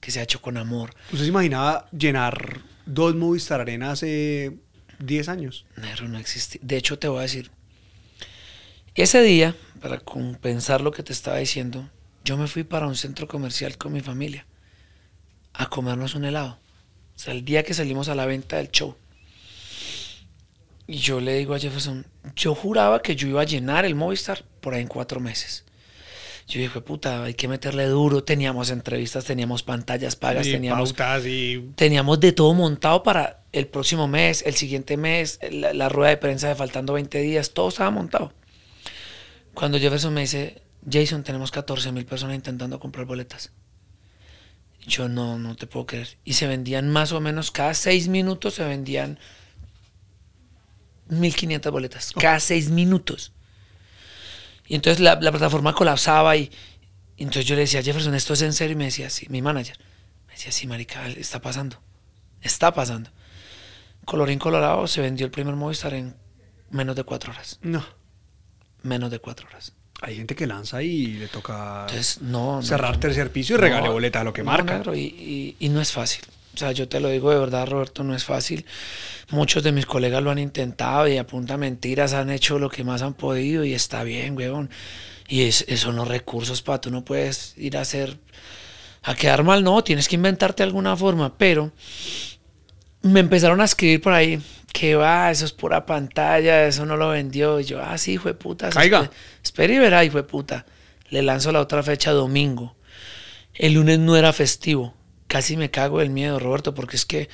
que se ha hecho con amor. ¿Usted se imaginaba llenar dos Movistar Arena hace 10 años? No, no existe. De hecho, te voy a decir, ese día, para compensar lo que te estaba diciendo, yo me fui para un centro comercial con mi familia a comernos un helado. O sea, el día que salimos a la venta del show. Y yo le digo a Jefferson, yo juraba que yo iba a llenar el Movistar por ahí en cuatro meses. Yo dije, puta, hay que meterle duro. Teníamos entrevistas, teníamos pantallas pagas, teníamos, teníamos de todo montado para el próximo mes, el siguiente mes, la, rueda de prensa de faltando 20 días, todo estaba montado. Cuando Jefferson me dice, Jason, tenemos 14 mil personas intentando comprar boletas. Yo no, no te puedo creer. Y se vendían más o menos, cada seis minutos se vendían 1.500 boletas, cada seis minutos. Y entonces la, plataforma colapsaba y, entonces yo le decía, Jefferson, ¿esto es en serio? Y me decía, sí, mi manager. Me decía, sí, marica, está pasando, está pasando. Colorín Colorado se vendió el primer Movistar en menos de cuatro horas. No. Menos de cuatro horas. Hay gente que lanza y le toca no, cerrar tercer piso y regalar regale boleta a lo que marca. y, no es fácil. O sea, yo te lo digo de verdad, Roberto, no es fácil. Muchos de mis colegas lo han intentado y apunta mentiras, han hecho lo que más han podido y está bien, weón. Y es, son los recursos, para tú no puedes ir a hacer, a quedar mal, no, tienes que inventarte alguna forma. Pero me empezaron a escribir por ahí, que va, eso es pura pantalla, eso no lo vendió. Y yo, ah, sí, fue puta. Caiga. Espera y verá, fue puta. Le lanzo la otra fecha domingo. El lunes no era festivo. Casi me cago del miedo, Roberto, porque es que,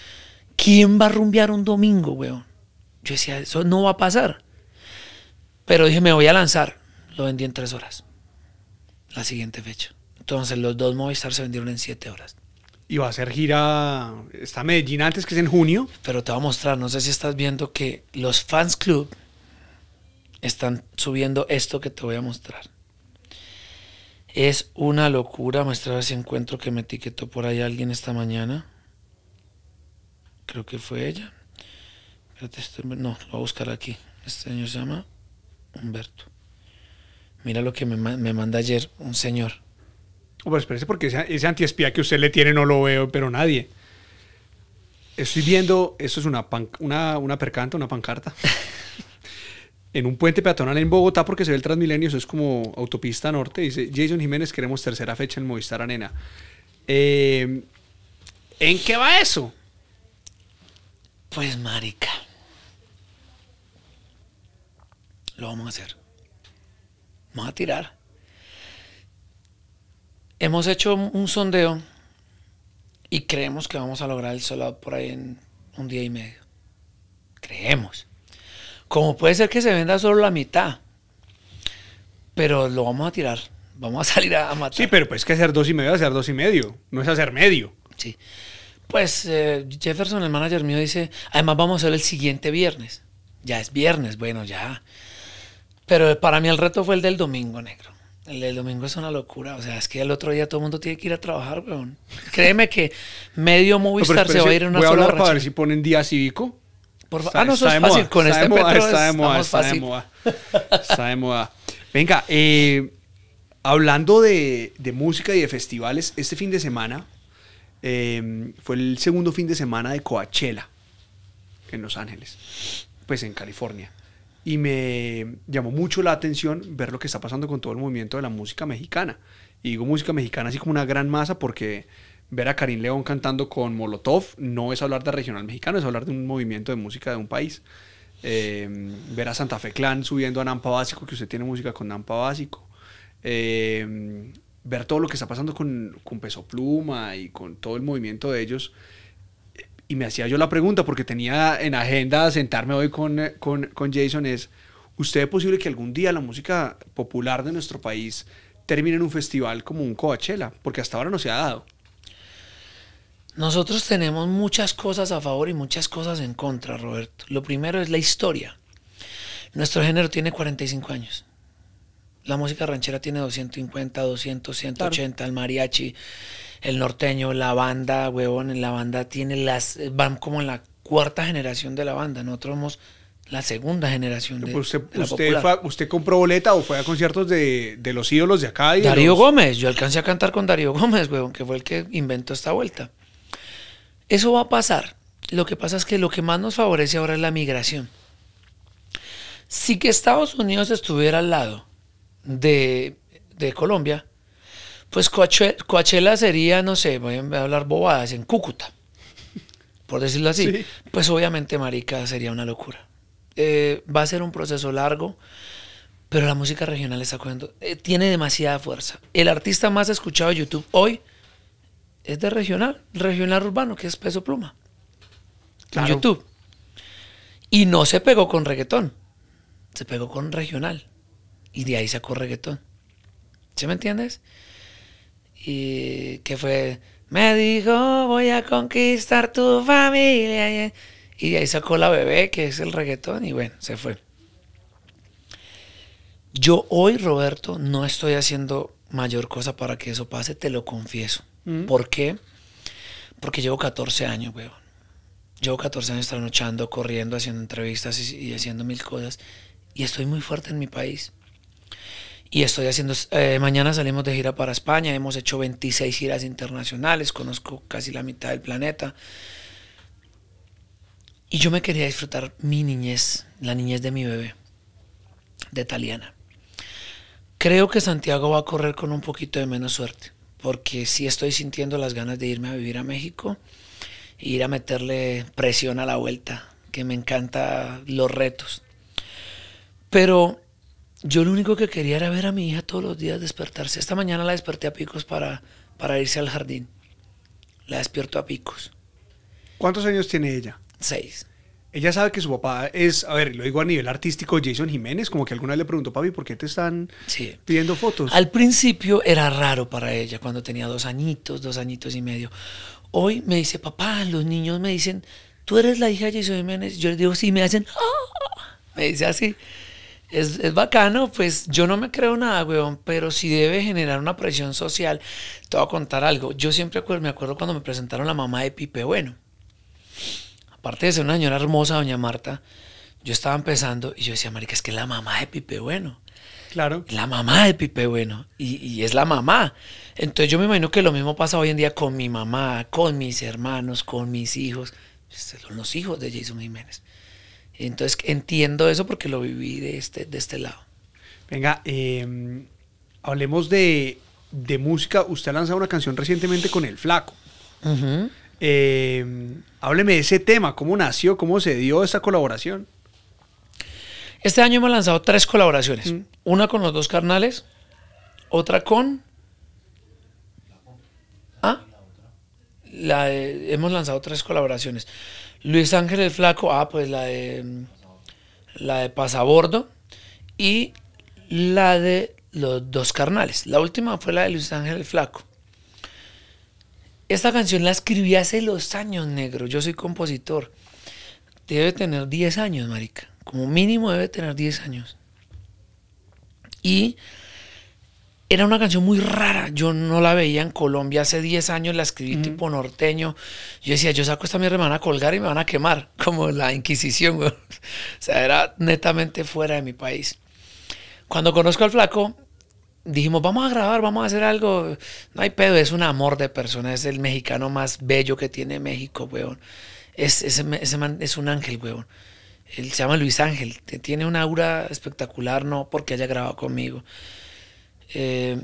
¿quién va a rumbear un domingo, weón? Yo decía, eso no va a pasar. Pero dije, me voy a lanzar. Lo vendí en tres horas. La siguiente fecha. Entonces, los dos Movistar se vendieron en siete horas y a hacer gira, está Medellín antes que es en junio. Pero te voy a mostrar, no sé si estás viendo que los fans club están subiendo esto que te voy a mostrar. Es una locura, mostrar ese encuentro que me etiquetó por ahí alguien esta mañana. Creo que fue ella. no, lo voy a buscar aquí. Este señor se llama Humberto. Mira lo que me, me manda ayer un señor pues espérese, porque ese, antiespía que usted le tiene no lo veo, pero nadie. Estoy viendo, eso es una, una, percanta, una pancarta. en un puente peatonal en Bogotá, porque se ve el Transmilenio, eso es como autopista norte. Dice Jason Jiménez, queremos tercera fecha en Movistar Arena. Em, ¿En qué va eso? Pues, marica. Lo vamos a hacer. Vamos a tirar hemos hecho un sondeo y creemos que vamos a lograr el soldado por ahí en un día y medio. Creemos. Como puede ser que se venda solo la mitad, pero lo vamos a tirar. Vamos a salir a, matar. Sí, pero pues que hacer dos y medio hacer dos y medio, no es hacer medio. Sí. Pues eh, Jefferson, el manager mío, dice, además vamos a hacer el siguiente viernes. Ya es viernes, bueno, ya. Pero para mí el reto fue el del domingo negro. El domingo es una locura. O sea, es que el otro día todo el mundo tiene que ir a trabajar, weón. Créeme que medio Movistar se va a ir en una voy sola a hablar para ver si ponen día cívico. Ah, no, eso es Con este está de moda, está de moda. Está de moda. Venga, eh, hablando de, música y de festivales, este fin de semana em, fue el segundo fin de semana de Coachella en Los Ángeles, pues en California y me llamó mucho la atención ver lo que está pasando con todo el movimiento de la música mexicana. Y digo música mexicana así como una gran masa porque ver a Karim León cantando con Molotov no es hablar de regional mexicano, es hablar de un movimiento de música de un país. Eh, ver a Santa Fe Clan subiendo a Nampa Básico, que usted tiene música con Nampa Básico. Eh, ver todo lo que está pasando con, con Peso Pluma y con todo el movimiento de ellos y me hacía yo la pregunta, porque tenía en agenda sentarme hoy eh, con, Jason, es, ¿usted es posible que algún día la música popular de nuestro país termine en un festival como un Coachella? Porque hasta ahora no se ha dado. Nosotros tenemos muchas cosas a favor y muchas cosas en contra, Roberto. Lo primero es la historia. Nuestro género tiene 45 años. La música ranchera tiene 250, 200, 180, el mariachi, el norteño, la banda, huevón, la banda tiene las, eh, van como en la cuarta generación de la banda, nosotros somos la segunda generación de, usted, pues, eh, la usted, usted, compró boleta o fue a conciertos de, los ídolos de acá? Darío Gómez, yo alcancé a cantar con Darío Gómez, huevón, que fue el que inventó esta vuelta. Eso va a pasar. Lo que pasa es que lo que más nos favorece ahora es la migración. Si que Estados Unidos estuviera al lado de, de Colombia, pues Coachella sería, no sé, voy a hablar bobadas, en Cúcuta, por decirlo así. Pues obviamente, marica, sería una locura. Eh, va a ser un proceso largo, pero la música regional está cogiendo, eh, tiene demasiada fuerza. El artista más escuchado de YouTube hoy es de regional, regional urbano, que es Peso Pluma, claro. en YouTube. Y no se pegó con reggaetón, se pegó con regional. Y de ahí sacó reggaetón. ¿Sí me entiendes? y que fue, me dijo, voy a conquistar tu familia. Y de ahí sacó la bebé, que es el reggaetón, y bueno, se fue. Yo hoy, Roberto, no estoy haciendo mayor cosa para que eso pase, te lo confieso. Mm. ¿Por qué? Porque llevo 14 años, weón. Llevo 14 años echando corriendo, haciendo entrevistas y haciendo mil cosas. Y estoy muy fuerte en mi país. Y estoy haciendo, eh, mañana salimos de gira para España, hemos hecho 26 giras internacionales, conozco casi la mitad del planeta. Y yo me quería disfrutar mi niñez, la niñez de mi bebé, de italiana Creo que Santiago va a correr con un poquito de menos suerte, porque sí estoy sintiendo las ganas de irme a vivir a México e ir a meterle presión a la vuelta, que me encanta los retos. Pero yo lo único que quería era ver a mi hija todos los días despertarse. Esta mañana la desperté a picos para, para irse al jardín. La despierto a picos. ¿Cuántos años tiene ella? Seis. Ella sabe que su papá es, a ver, lo digo a nivel artístico, Jason Jiménez, como que alguna le preguntó, papi, ¿por qué te están pidiendo fotos? Al principio era raro para ella, cuando tenía dos añitos, dos añitos y medio. Hoy me dice, papá, los niños me dicen, tú eres la hija de Jason Jiménez. Yo le digo, sí, me hacen, ¡Ah! me dice así es, bacano, pues yo no me creo nada, weón, pero si debe generar una presión social, te voy a contar algo. Yo siempre me acuerdo cuando me presentaron la mamá de Pipe Bueno. Aparte de ser una señora hermosa, doña Marta, yo estaba empezando y yo decía, marica, es que es la mamá de Pipe Bueno. Claro. La mamá de Pipe Bueno. Y, y, es la mamá. Entonces yo me imagino que lo mismo pasa hoy en día con mi mamá, con mis hermanos, con mis hijos. son los hijos de Jason Jiménez. Entonces entiendo eso porque lo viví de este, de este lado. Venga, em, hablemos de, música. Usted ha lanzado una canción recientemente con El Flaco. Em, hábleme de ese tema, cómo nació, cómo se dio esa colaboración. Este año hemos lanzado tres colaboraciones. Mm. Una con los dos carnales, otra con... ¿Ah? La, hemos lanzado tres colaboraciones. Luis Ángel el Flaco, ah, pues la de la de Pasabordo y la de los dos carnales. La última fue la de Luis Ángel el Flaco. Esta canción la escribí hace los años, negro. Yo soy compositor. Debe tener 10 años, marica. Como mínimo debe tener 10 años. Y era una canción muy rara, yo no la veía en Colombia hace 10 años, la escribí tipo norteño. Yo decía, yo saco esta mierda, me van a colgar y me van a quemar, como la Inquisición, O sea, era netamente fuera de mi país. Cuando conozco al flaco, dijimos, vamos a grabar, vamos a hacer algo. No hay pedo, es un amor de persona, es el mexicano más bello que tiene México, weón. Es, ese, man es un ángel, weón. Él se llama Luis Ángel, tiene una aura espectacular, no porque haya grabado conmigo, eh,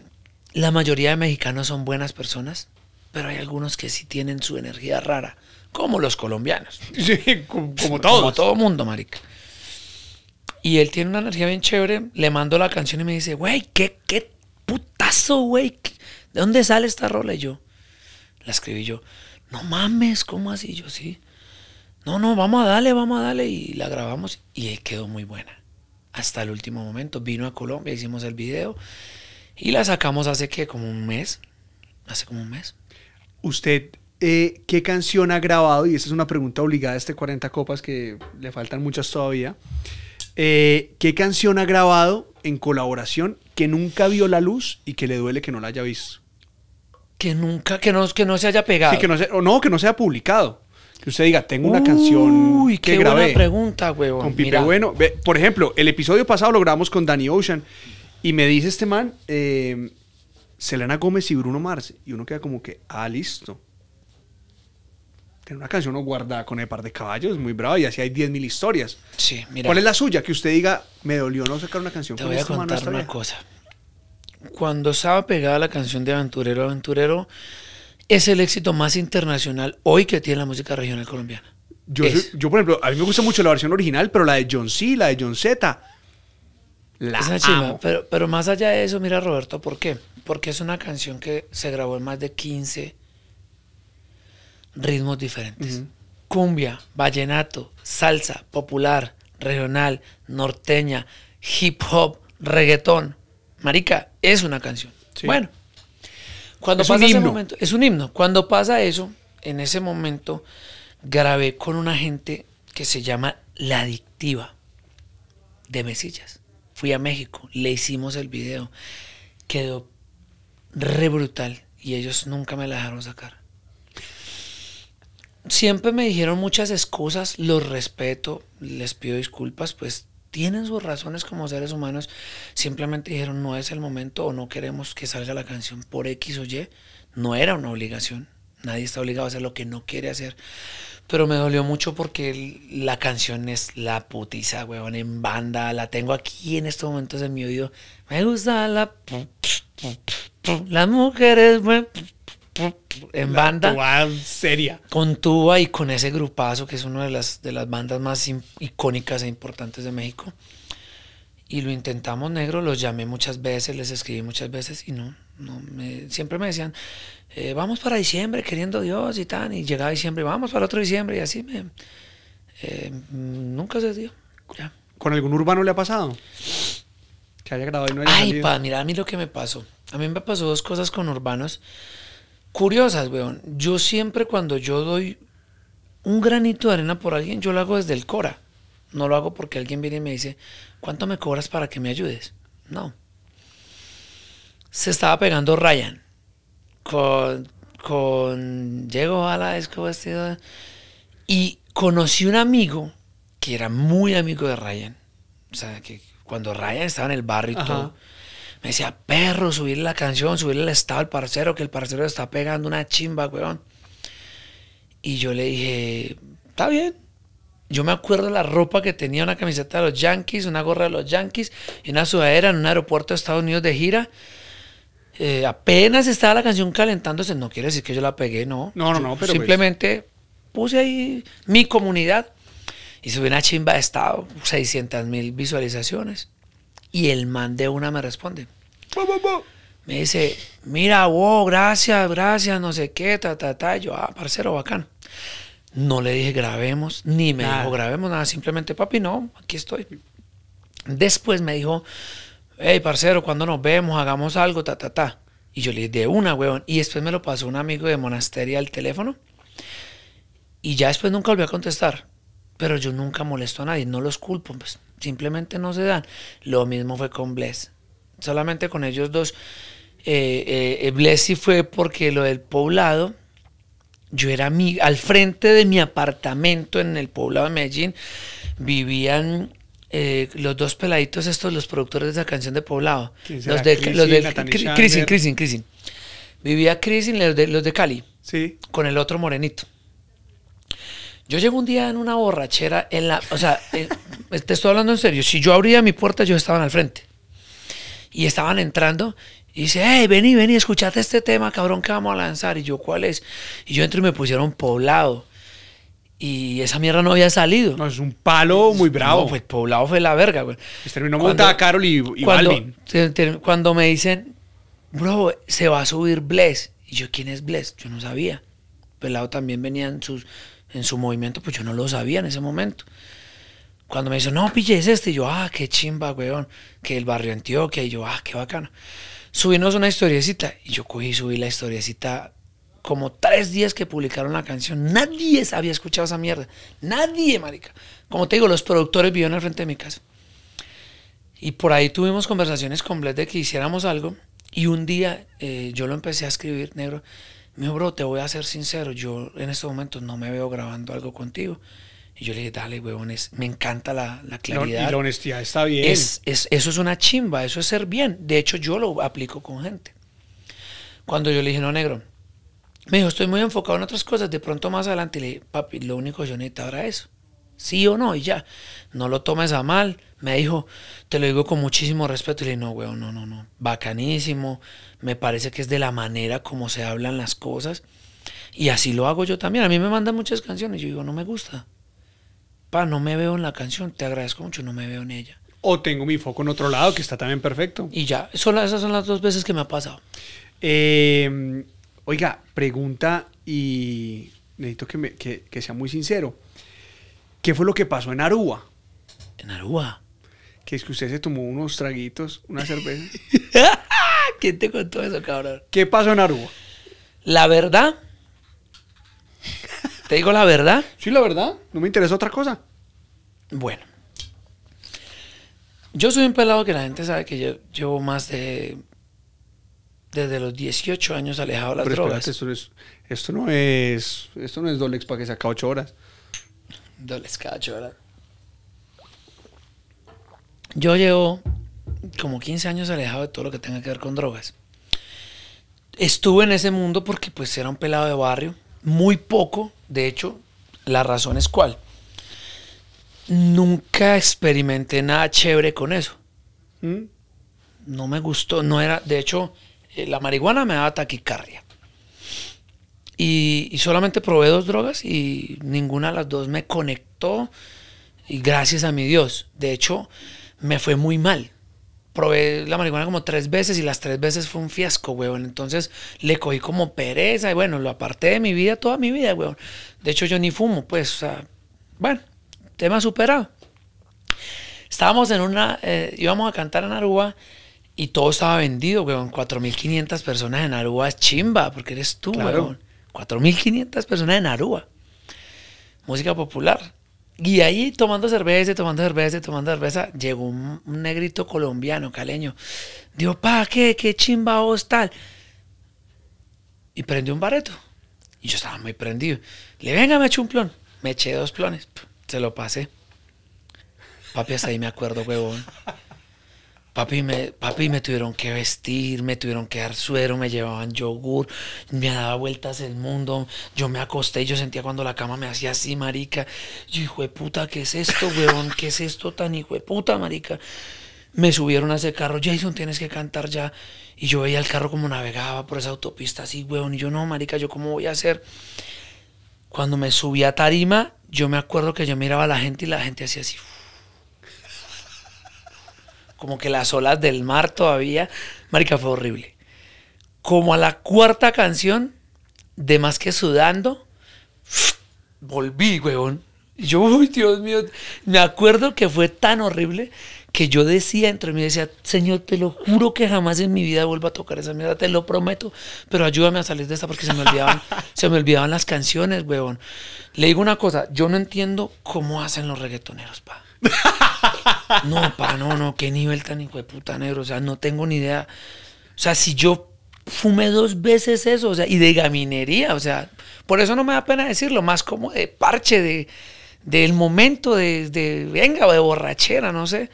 la mayoría de mexicanos son buenas personas, pero hay algunos que sí tienen su energía rara, como los colombianos. como, todos. Como todo mundo, marica. Y él tiene una energía bien chévere, le mando la canción y me dice, güey, qué, qué putazo, güey. ¿De dónde sale esta rola? Y yo, la escribí yo, no mames, ¿cómo así? yo, sí. No, no, vamos a darle, vamos a darle. Y la grabamos y quedó muy buena. Hasta el último momento. Vino a Colombia, hicimos el video y la sacamos hace que como un mes, hace como un mes. Usted, eh, ¿qué canción ha grabado? Y esa es una pregunta obligada a este 40 Copas, que le faltan muchas todavía. Eh, ¿Qué canción ha grabado en colaboración que nunca vio la luz y que le duele que no la haya visto? Que nunca, que no, que no se haya pegado. Sí, que no, se, o no, que no sea publicado. Que usted diga, tengo una canción que qué buena pregunta, huevón. Con Bueno. Por ejemplo, el episodio pasado lo grabamos con Danny Ocean y me dice este man, eh, Selena Gómez y Bruno Mars. Y uno queda como que, ah, listo. Tiene una canción no guardada con el par de caballos, muy bravo. Y así hay 10.000 historias. Sí, mira. ¿Cuál es la suya? Que usted diga, me dolió no sacar una canción. Te voy a este contar una cosa. Cuando estaba pegada la canción de Aventurero, Aventurero, es el éxito más internacional hoy que tiene la música regional colombiana. Yo, yo, por ejemplo, a mí me gusta mucho la versión original, pero la de John C, la de John Z, pero, pero más allá de eso, mira Roberto, ¿por qué? Porque es una canción que se grabó en más de 15 ritmos diferentes. Cumbia, vallenato, salsa, popular, regional, norteña, hip hop, reggaetón. Marica, es una canción. Bueno, cuando pasa momento, es un himno. Cuando pasa eso, en ese momento grabé con una gente que se llama La Adictiva de Mesillas fui a México, le hicimos el video, quedó re brutal y ellos nunca me la dejaron sacar. Siempre me dijeron muchas excusas, los respeto, les pido disculpas, pues tienen sus razones como seres humanos, simplemente dijeron no es el momento o no queremos que salga la canción por X o Y, no era una obligación, nadie está obligado a hacer lo que no quiere hacer, pero me dolió mucho porque la canción es la putiza, weón, en banda. La tengo aquí en estos momentos en mi oído. Me gusta la... Las mujeres, weón. En banda. seria. Con tuba y con ese grupazo que es una de las, de las bandas más icónicas e importantes de México. Y lo intentamos negro, los llamé muchas veces, les escribí muchas veces y no, no me, siempre me decían, eh, vamos para diciembre queriendo Dios y tal, y llegaba diciembre, vamos para otro diciembre, y así me, eh, nunca se dio. ¿Con algún urbano le ha pasado? Que haya grabado y no haya Ay, mira a mí lo que me pasó. A mí me pasó dos cosas con urbanos curiosas, weón. Yo siempre cuando yo doy un granito de arena por alguien, yo lo hago desde el Cora. No lo hago porque alguien viene y me dice, ¿cuánto me cobras para que me ayudes? No se estaba pegando Ryan con, con Diego a la disco Y conocí un amigo que era muy amigo de Ryan. O sea, que cuando Ryan estaba en el barrio y todo, me decía, perro, subirle la canción, subirle el estado al parcero, que el parcero está pegando una chimba, weón. Y yo le dije, está bien. Yo me acuerdo de la ropa que tenía, una camiseta de los Yankees, una gorra de los Yankees y una sudadera en un aeropuerto de Estados Unidos de gira. Eh, apenas estaba la canción calentándose, no quiere decir que yo la pegué, no. No, no, no, pero. Pues simplemente puse ahí mi comunidad y subí una chimba de estado, 600 mil visualizaciones. Y el man de una me responde. Me dice, mira, wow, gracias, gracias, no sé qué, ta, ta, ta. Yo, ah, parcero, bacán. No le dije grabemos, ni me dijo grabemos nada, simplemente papi, no, aquí estoy. Después me dijo, hey, parcero, cuando nos vemos, hagamos algo, ta, ta, ta. Y yo le dije, una, weón. Y después me lo pasó un amigo de monasterio al teléfono. Y ya después nunca volví a contestar. Pero yo nunca molesto a nadie, no los culpo, pues simplemente no se dan. Lo mismo fue con Bless. Solamente con ellos dos. Eh, eh, eh Bless sí fue porque lo del poblado, yo era mi, al frente de mi apartamento en el poblado de Medellín, vivían eh, los dos peladitos estos, los productores de esa canción de Poblado. Los de, los Crisin, Crisin, Crisin. Vivía Crisin, los de, los de Cali. Sí. Con el otro morenito. Yo llego un día en una borrachera, en la, o sea, eh, te estoy hablando en serio, si yo abría mi puerta, ellos estaban al frente. Y estaban entrando y dice, hey, vení, vení, escuchate este tema, cabrón, que vamos a lanzar. Y yo, ¿cuál es? Y yo entro y me pusieron poblado. Y esa mierda no había salido. No, es un palo muy bravo. pues Poblado fue la verga, güey. Pues terminó montada Carol y, cuando, me dicen, bro, se va a subir Bless. Y yo, ¿quién es Bless? Yo no sabía. Pelado también venía en, sus, en su movimiento, pues yo no lo sabía en ese momento. Cuando me dicen, no, pille, es este. Y yo, ah, qué chimba, weón. Que el barrio Antioquia. Y yo, ah, qué bacana. Subimos una historiecita. Y yo cogí y subí la historiecita como tres días que publicaron la canción. Nadie había escuchado esa mierda. Nadie, marica. Como te digo, los productores vivían al frente de mi casa. Y por ahí tuvimos conversaciones con Bled de que hiciéramos algo. Y un día eh, yo lo empecé a escribir, negro. Me bro, te voy a ser sincero. Yo en estos momento no me veo grabando algo contigo. Y yo le dije, dale, huevones, me encanta la, claridad. Y la honestidad está bien. eso es una chimba, eso es ser bien. De hecho, yo lo aplico con gente. Cuando yo le dije, no, negro, me dijo, estoy muy enfocado en otras cosas. De pronto más adelante le dije, papi, lo único que yo necesito ahora es eso. Sí o no, y ya. No lo tomes a mal. Me dijo, te lo digo con muchísimo respeto. Y le dije, no, weón, no, no, no. Bacanísimo. Me parece que es de la manera como se hablan las cosas. Y así lo hago yo también. A mí me mandan muchas canciones. Yo digo, no me gusta. Pa, no me veo en la canción. Te agradezco mucho, no me veo en ella. O tengo mi foco en otro lado, que está también perfecto. Y ya, esas son las dos veces que me ha pasado. Eh Oiga, pregunta y necesito que, sea muy sincero. ¿Qué fue lo que pasó en Aruba? ¿En Aruba? Que es que usted se tomó unos traguitos, una cerveza. ¿Quién te contó eso, cabrón? ¿Qué pasó en Aruba? La verdad. ¿Te digo la verdad? Sí, la verdad. No me interesa otra cosa. Bueno. Yo soy un pelado que la gente sabe que yo llevo más de desde los 18 años alejado de las Pero drogas. Espérate, esto, esto, no es esto no es Dolex para que acabe 8 horas. Dolex cada 8 horas. Yo llevo como 15 años alejado de todo lo que tenga que ver con drogas. Estuve en ese mundo porque pues era un pelado de barrio, muy poco, de hecho, la razón es cuál. Nunca experimenté nada chévere con eso. ¿Mm? No me gustó, no era, de hecho, eh, la marihuana me daba taquicardia. Y, solamente probé dos drogas y ninguna de las dos me conectó. Y gracias a mi Dios. De hecho, me fue muy mal. Probé la marihuana como tres veces y las tres veces fue un fiasco, weón. Entonces le cogí como pereza y bueno, lo aparté de mi vida toda mi vida, weón. De hecho, yo ni fumo, pues, o bueno, tema superado. Estábamos en una, eh, íbamos a cantar en Aruba y todo estaba vendido, weón. 4.500 personas en Aruba chimba, porque eres tú, weón. 4.500 personas en Aruba. Música popular. Y ahí tomando cerveza, tomando cerveza, tomando cerveza, llegó un, negrito colombiano, caleño. Digo, pa, ¿qué? ¿Qué chimba vos tal? Y prendió un bareto. Y yo estaba muy prendido. Le venga, me eché un plon. Me eché dos plones. Se lo pasé. Papi, hasta ahí me acuerdo, huevón. Papi me, papi me tuvieron que vestir, me tuvieron que dar suero, me llevaban yogur, me daba vueltas el mundo. Yo me acosté y yo sentía cuando la cama me hacía así, marica. Yo, hijo de puta, ¿qué es esto, huevón? ¿Qué es esto tan hijo de puta, marica? Me subieron a ese carro, Jason, tienes que cantar ya. Y yo veía el carro como navegaba por esa autopista así, huevón. Y yo, no, marica, ¿yo cómo voy a hacer? Cuando me subí a tarima, yo me acuerdo que yo miraba a la gente y la gente hacía así como que las olas del mar todavía. Marica, fue horrible. Como a la cuarta canción, de más que sudando, volví, weón. Y yo, Dios mío, me acuerdo que fue tan horrible que yo decía entre mí, decía, Señor, te lo juro que jamás en mi vida vuelvo a tocar esa mierda, te lo prometo, pero ayúdame a salir de esta porque se me olvidaban, se me olvidaban las canciones, weón. Le digo una cosa, yo no entiendo cómo hacen los reggaetoneros, pa. No, pa, no, no, qué nivel tan hijo de puta negro. O sea, no tengo ni idea. O sea, si yo fumé dos veces eso, o sea, y de gaminería, o sea, por eso no me da pena decirlo, más como de parche, de del momento de, de venga, de borrachera, no sé.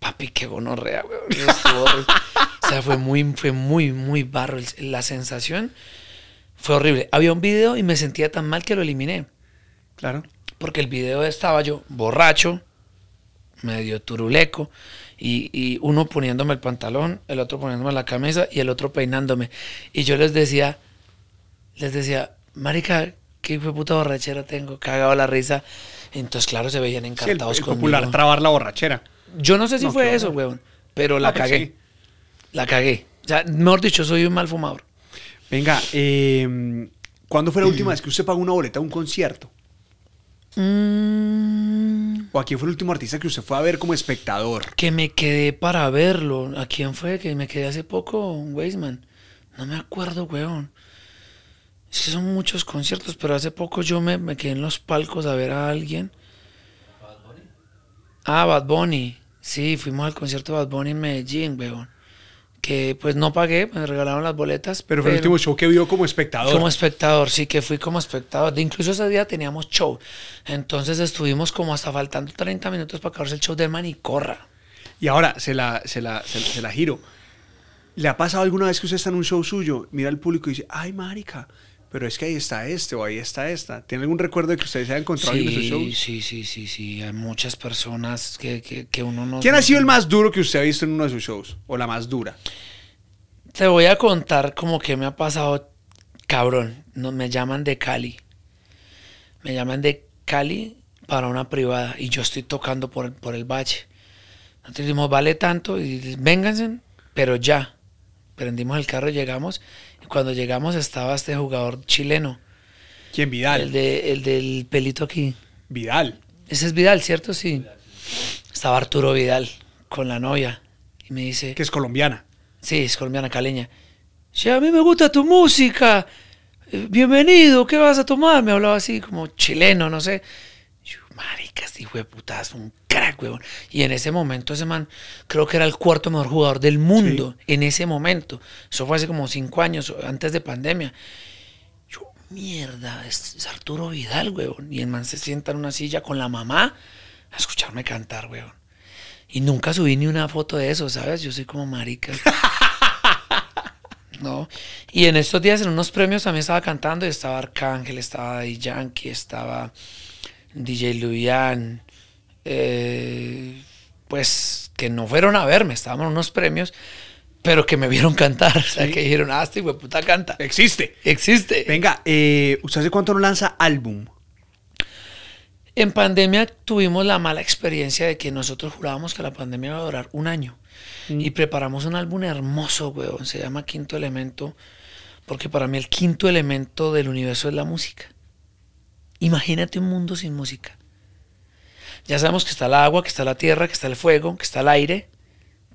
Papi, qué gonorrea, weón. o sea, fue muy, fue muy, muy barro. La sensación fue horrible. Había un video y me sentía tan mal que lo eliminé. Claro. Porque el video estaba yo borracho, medio turuleco, y, uno poniéndome el pantalón, el otro poniéndome la camisa y el otro peinándome. Y yo les decía, les decía, marica, qué puta borrachera tengo, cagado la risa. Entonces, claro, se veían encantados sí, el, popular trabar la borrachera. Yo no sé si fue eso, weón, pero la cagué. La cagué. O sea, mejor dicho, soy un mal fumador. Venga, em, ¿cuándo fue la última vez que usted pagó una boleta a un concierto? Mm. ¿O a quién fue el último artista que usted fue a ver como espectador? Que me quedé para verlo. ¿A quién fue? Que me quedé hace poco, Weisman. No me acuerdo, weón. Es son muchos conciertos, pero hace poco yo me, me quedé en los palcos a ver a alguien. ¿Bad Bunny? Ah, Bad Bunny. Sí, fuimos al concierto de Bad Bunny en Medellín, weón que pues no pagué, me regalaron las boletas. Pero fue el último show que vio como espectador. Como espectador, sí, que fui como espectador. De incluso ese día teníamos show. Entonces estuvimos como hasta faltando 30 minutos para acabarse el show de Manicorra. Y ahora, se la, la, se la giro. ¿Le ha pasado alguna vez que usted está en un show suyo, mira al público y dice, ay, marica, pero es que ahí está este o ahí está esta. ¿Tiene algún recuerdo de que ustedes se han encontrado sí, en esos shows? Sí, sí, sí, sí. Hay muchas personas que, uno no... ¿Quién ha sido el más duro que usted ha visto en uno de sus shows? ¿O la más dura? Te voy a contar como que me ha pasado, cabrón. No, me llaman de Cali. Me llaman de Cali para una privada y yo estoy tocando por, por el bache. Nosotros dijimos, vale tanto, y vénganse, pero ya. Prendimos el carro, y llegamos cuando llegamos estaba este jugador chileno. ¿Quién? Vidal. El, del pelito aquí. Vidal. Ese es Vidal, ¿cierto? Sí. Estaba Arturo Vidal con la novia y me dice... Que es colombiana. Sí, es colombiana, caleña. Sí, a mí me gusta tu música. Eh, bienvenido, ¿qué vas a tomar? Me hablaba así como chileno, no sé maricas, este hijo de puta, es un crack, weón. Y en ese momento ese man creo que era el cuarto mejor jugador del mundo en ese momento. Eso fue hace como cinco años, antes de pandemia. Yo, mierda, es, Arturo Vidal, weón. Y el man se sienta en una silla con la mamá a escucharme cantar, weón. Y nunca subí ni una foto de eso, ¿sabes? Yo soy como marica. ¿no? Y en estos días en unos premios también estaba cantando y estaba Arcángel, estaba Yankee, estaba... DJ Luian, eh, pues que no fueron a verme, estábamos en unos premios, pero que me vieron cantar, o sea, que dijeron, ah, este puta canta. Existe. Existe. Venga, eh, ¿usted hace cuánto no lanza álbum? En pandemia tuvimos la mala experiencia de que nosotros jurábamos que la pandemia iba a durar un año. Mm. Y preparamos un álbum hermoso, weón. Se llama Quinto Elemento. Porque para mí el quinto elemento del universo es la música. Imagínate un mundo sin música. Ya sabemos que está el agua, que está la tierra, que está el fuego, que está el aire.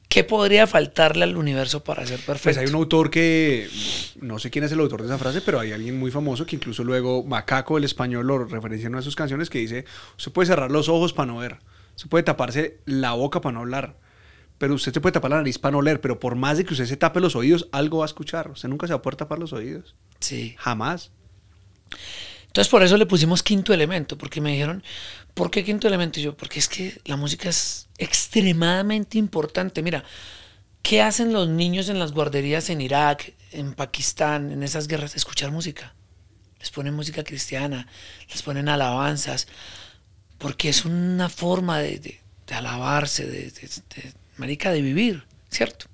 ¿Qué podría faltarle al universo para ser perfecto? Pues hay un autor que, no sé quién es el autor de esa frase, pero hay alguien muy famoso que incluso luego Macaco, el español, lo referencia en una de sus canciones que dice, usted puede cerrar los ojos para no ver, se puede taparse la boca para no hablar, pero usted se puede tapar la nariz para no oler, pero por más de que usted se tape los oídos, algo va a escuchar, usted nunca se va a poder tapar los oídos. Sí. Jamás. Entonces por eso le pusimos quinto elemento, porque me dijeron, ¿por qué quinto elemento? Y yo, porque es que la música es extremadamente importante. Mira, ¿qué hacen los niños en las guarderías en Irak, en Pakistán, en esas guerras? Escuchar música. Les ponen música cristiana, les ponen alabanzas, porque es una forma de, alabarse, de, marica, de vivir, ¿cierto?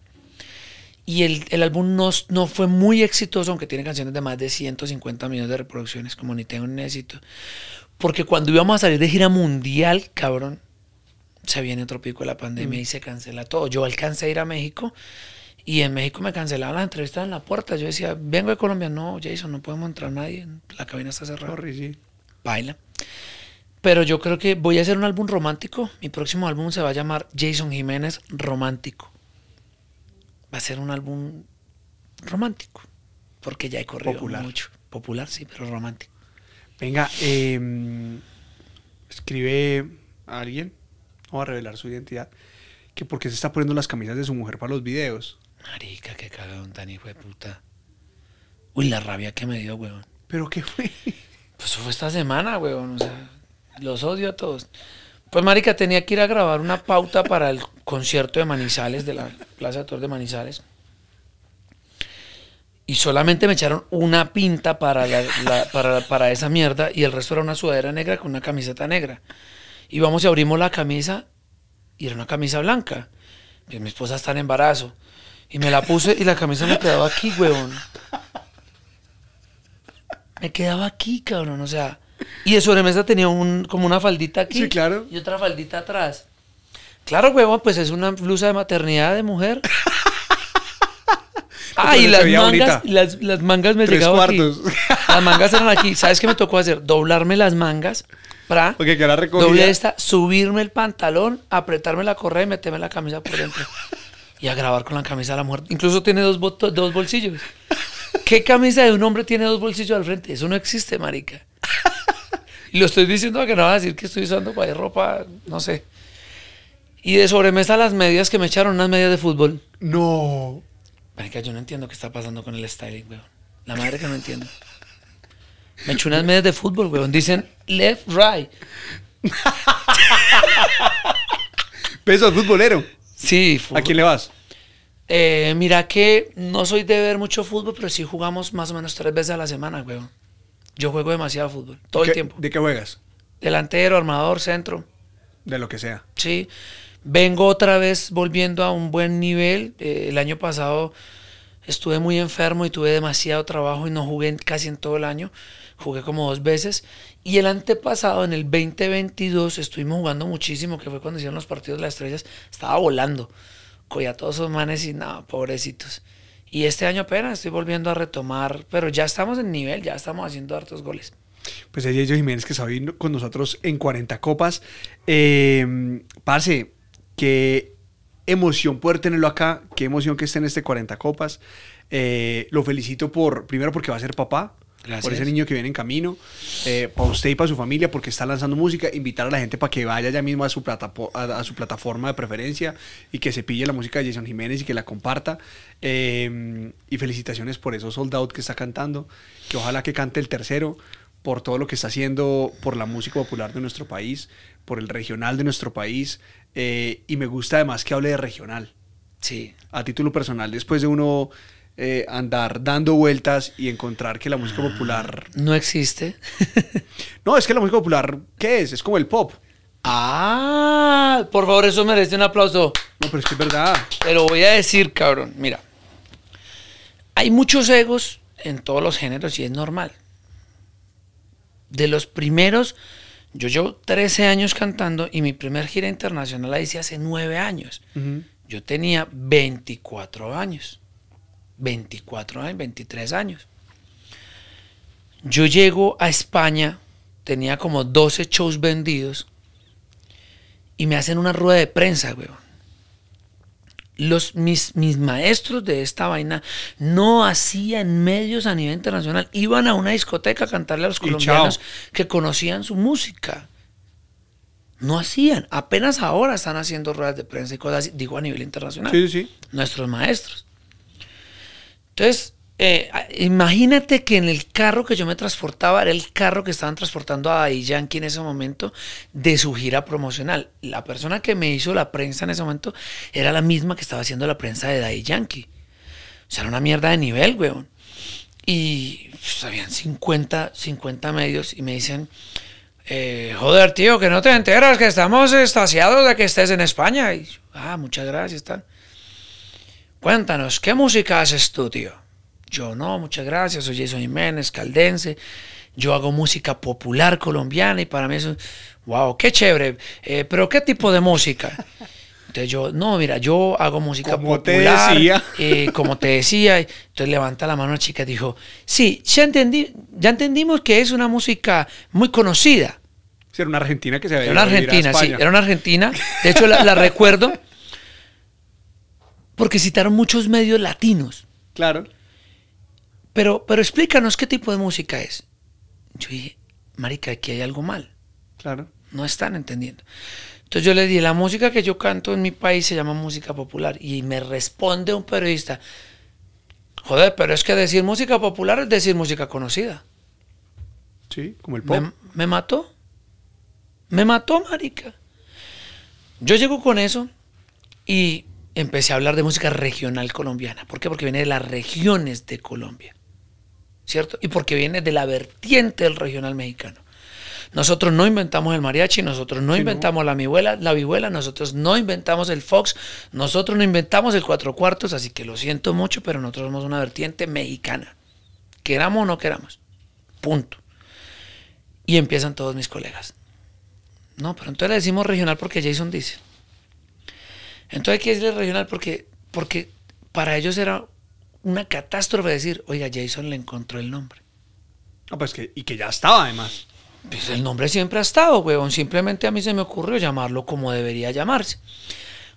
Y el, álbum no, fue muy exitoso, aunque tiene canciones de más de 150 millones de reproducciones, como ni tengo un éxito. Porque cuando íbamos a salir de gira mundial, cabrón, se viene otro pico de la pandemia mm. y se cancela todo. Yo alcancé a ir a México y en México me cancelaban las entrevistas en la puerta. Yo decía, vengo de Colombia. No, Jason, no podemos entrar nadie. La cabina está cerrada. Baila. Pero yo creo que voy a hacer un álbum romántico. Mi próximo álbum se va a llamar Jason Jiménez Romántico va a ser un álbum romántico, porque ya he corrido mucho. Popular, sí, pero romántico. Venga, em, escribe a alguien, o a revelar su identidad, que porque se está poniendo las camisas de su mujer para los videos. Marica, qué cagón tan hijo de puta. Uy, la rabia que me dio, weón. ¿Pero qué fue? Pues fue esta semana, weón. los odio a todos. Pues marica, tenía que ir a grabar una pauta para el concierto de Manizales, de la Plaza de Tor de Manizales. Y solamente me echaron una pinta para, para, esa mierda y el resto era una sudadera negra con una camiseta negra. Y vamos y abrimos la camisa y era una camisa blanca. Y mi esposa está en embarazo. Y me la puse y la camisa me quedaba aquí, huevón. Me quedaba aquí, cabrón. O sea, y de sobremesa tenía un, como una faldita aquí. Y otra faldita atrás. Claro, huevón, pues es una blusa de maternidad de mujer. ah, y las mangas, las, mangas me llegaban aquí. Las mangas eran aquí. ¿Sabes qué me tocó hacer? Doblarme las mangas. para Porque doble esta, subirme el pantalón, apretarme la correa y meterme la camisa por dentro. y a grabar con la camisa de la muerte Incluso tiene dos, dos bolsillos. ¿Qué camisa de un hombre tiene dos bolsillos al frente? Eso no existe, marica. Y Lo estoy diciendo que no va a decir que estoy usando para ir ropa, no sé. Y de sobremesa las medias que me echaron, unas medias de fútbol. No. Venga, yo no entiendo qué está pasando con el styling, weón. La madre que no entiendo. Me echó unas medias de fútbol, weón. Dicen left, right. Peso al futbolero. Sí, fútbol. ¿A quién le vas? Eh, mira que no soy de ver mucho fútbol, pero sí jugamos más o menos tres veces a la semana, weón. Yo juego demasiado fútbol, todo el tiempo. ¿De qué juegas? Delantero, armador, centro. De lo que sea. Sí. Vengo otra vez volviendo a un buen nivel. Eh, el año pasado estuve muy enfermo y tuve demasiado trabajo y no jugué casi en todo el año. Jugué como dos veces. Y el antepasado, en el 2022, estuvimos jugando muchísimo, que fue cuando hicieron los partidos de las estrellas. Estaba volando. Cogía todos esos manes y nada, pobrecitos. Y este año apenas estoy volviendo a retomar, pero ya estamos en nivel, ya estamos haciendo hartos goles. Pues es Diego Jiménez que está con nosotros en 40 Copas. pase em, parce, qué emoción poder tenerlo acá, qué emoción que esté en este 40 Copas. Eh, lo felicito por, primero porque va a ser papá, por ese niño que viene en camino, eh, para usted y para su familia, porque está lanzando música, invitar a la gente para que vaya ya mismo a su, su plataforma de preferencia y que se pille la música de Jason Jiménez y que la comparta. Eh, y felicitaciones por esos sold out que está cantando, que ojalá que cante el tercero, por todo lo que está haciendo por la música popular de nuestro país, por el regional de nuestro país, eh, y me gusta además que hable de regional. Sí. A título personal, después de uno eh, andar dando vueltas y encontrar que la música ah, popular... No existe. no, es que la música popular, ¿qué es? Es como el pop. Ah, por favor, eso merece un aplauso. No, pero es que es verdad. pero voy a decir, cabrón. Mira, hay muchos egos en todos los géneros y es normal. De los primeros, yo llevo 13 años cantando y mi primer gira internacional la hice hace 9 años. Yo tenía 24 años. 24 años, 23 años. Yo llego a España, tenía como 12 shows vendidos y me hacen una rueda de prensa, weón. Los, mis, mis maestros de esta vaina no hacían medios a nivel internacional. Iban a una discoteca a cantarle a los colombianos que conocían su música. No hacían. Apenas ahora están haciendo ruedas de prensa y cosas así. Digo a nivel internacional. Sí, sí. Nuestros maestros. Entonces, eh, imagínate que en el carro que yo me transportaba era el carro que estaban transportando a Daddy Yankee en ese momento de su gira promocional. La persona que me hizo la prensa en ese momento era la misma que estaba haciendo la prensa de Dai Yankee. O sea, era una mierda de nivel, weón. Y pues, habían 50, 50 medios y me dicen, eh, joder, tío, que no te enteras, que estamos estaciados de que estés en España. Y ah, muchas gracias, tal. Cuéntanos, ¿qué música haces tú, tío? Yo no, muchas gracias, soy Jason Jiménez, caldense. Yo hago música popular colombiana y para mí eso, wow, qué chévere. Eh, pero ¿qué tipo de música? Entonces yo, no, mira, yo hago música como popular. Te decía. Eh, como te decía. Entonces levanta la mano la chica y dijo, sí, ya, entendí, ya entendimos que es una música muy conocida. Sí, era una argentina que se había Era una argentina, sí, era una argentina. De hecho, la recuerdo. Porque citaron muchos medios latinos. Claro. Pero, pero explícanos qué tipo de música es. Yo dije, marica, aquí hay algo mal. Claro. No están entendiendo. Entonces yo le dije, la música que yo canto en mi país se llama música popular. Y me responde un periodista, joder, pero es que decir música popular es decir música conocida. Sí, como el pop. me mató. Me mató, marica. Yo llego con eso y empecé a hablar de música regional colombiana. ¿Por qué? Porque viene de las regiones de Colombia, ¿cierto? Y porque viene de la vertiente del regional mexicano. Nosotros no inventamos el mariachi, nosotros no inventamos la vihuela, la vihuela, nosotros no inventamos el fox, nosotros no inventamos el cuatro cuartos, así que lo siento mucho, pero nosotros somos una vertiente mexicana. Queramos o no queramos. Punto. Y empiezan todos mis colegas. No, pero entonces le decimos regional porque Jason dice. Entonces hay que decirle regional porque, porque para ellos era una catástrofe decir, oiga, Jason le encontró el nombre. No, pues que, y que ya estaba además. Pues el nombre siempre ha estado, huevón. Simplemente a mí se me ocurrió llamarlo como debería llamarse.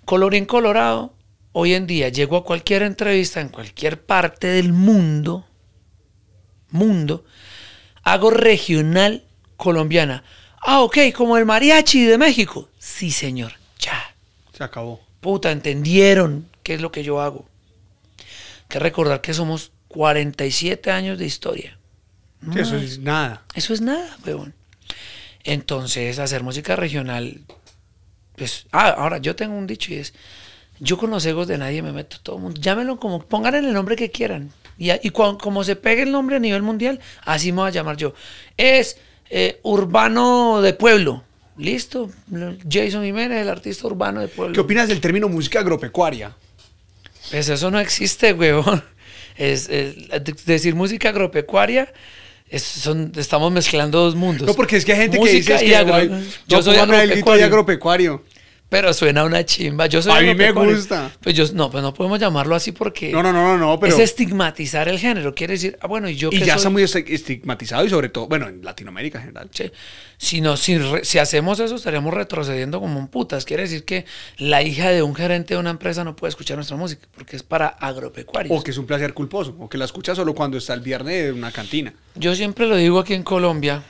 Colorín Colorado, hoy en día llego a cualquier entrevista en cualquier parte del mundo, mundo, hago regional colombiana. Ah, ok, como el mariachi de México. Sí, señor, ya. Se acabó puta, entendieron qué es lo que yo hago. que recordar que somos 47 años de historia. eso es nada. Eso es nada, weón. Entonces, hacer música regional, pues, ah, ahora yo tengo un dicho y es, yo con los egos de nadie me meto, todo el mundo, llámenlo como, pongan el nombre que quieran. Y, como se pegue el nombre a nivel mundial, así me voy a llamar yo. Es eh, urbano de pueblo. Listo. Jason Jiménez, el artista urbano de Puebla. ¿Qué opinas del término música agropecuaria? Pues eso no existe, huevón. Es, decir música agropecuaria estamos mezclando dos mundos. No, porque es que hay gente que dice es que agro, yo, yo soy agropecuario. Pero suena una chimba. Yo soy a mí me gusta. Pues no, pues no podemos llamarlo así porque. Es estigmatizar el género. Quiere decir, ah, bueno, y yo. Y ya está muy estigmatizado y sobre todo, bueno, en Latinoamérica en general. Sí. Si, hacemos eso, estaríamos retrocediendo como un putas. Quiere decir que la hija de un gerente de una empresa no puede escuchar nuestra música porque es para agropecuarios. O que es un placer culposo, o que la escucha solo cuando está el viernes en una cantina. Yo siempre lo digo aquí en Colombia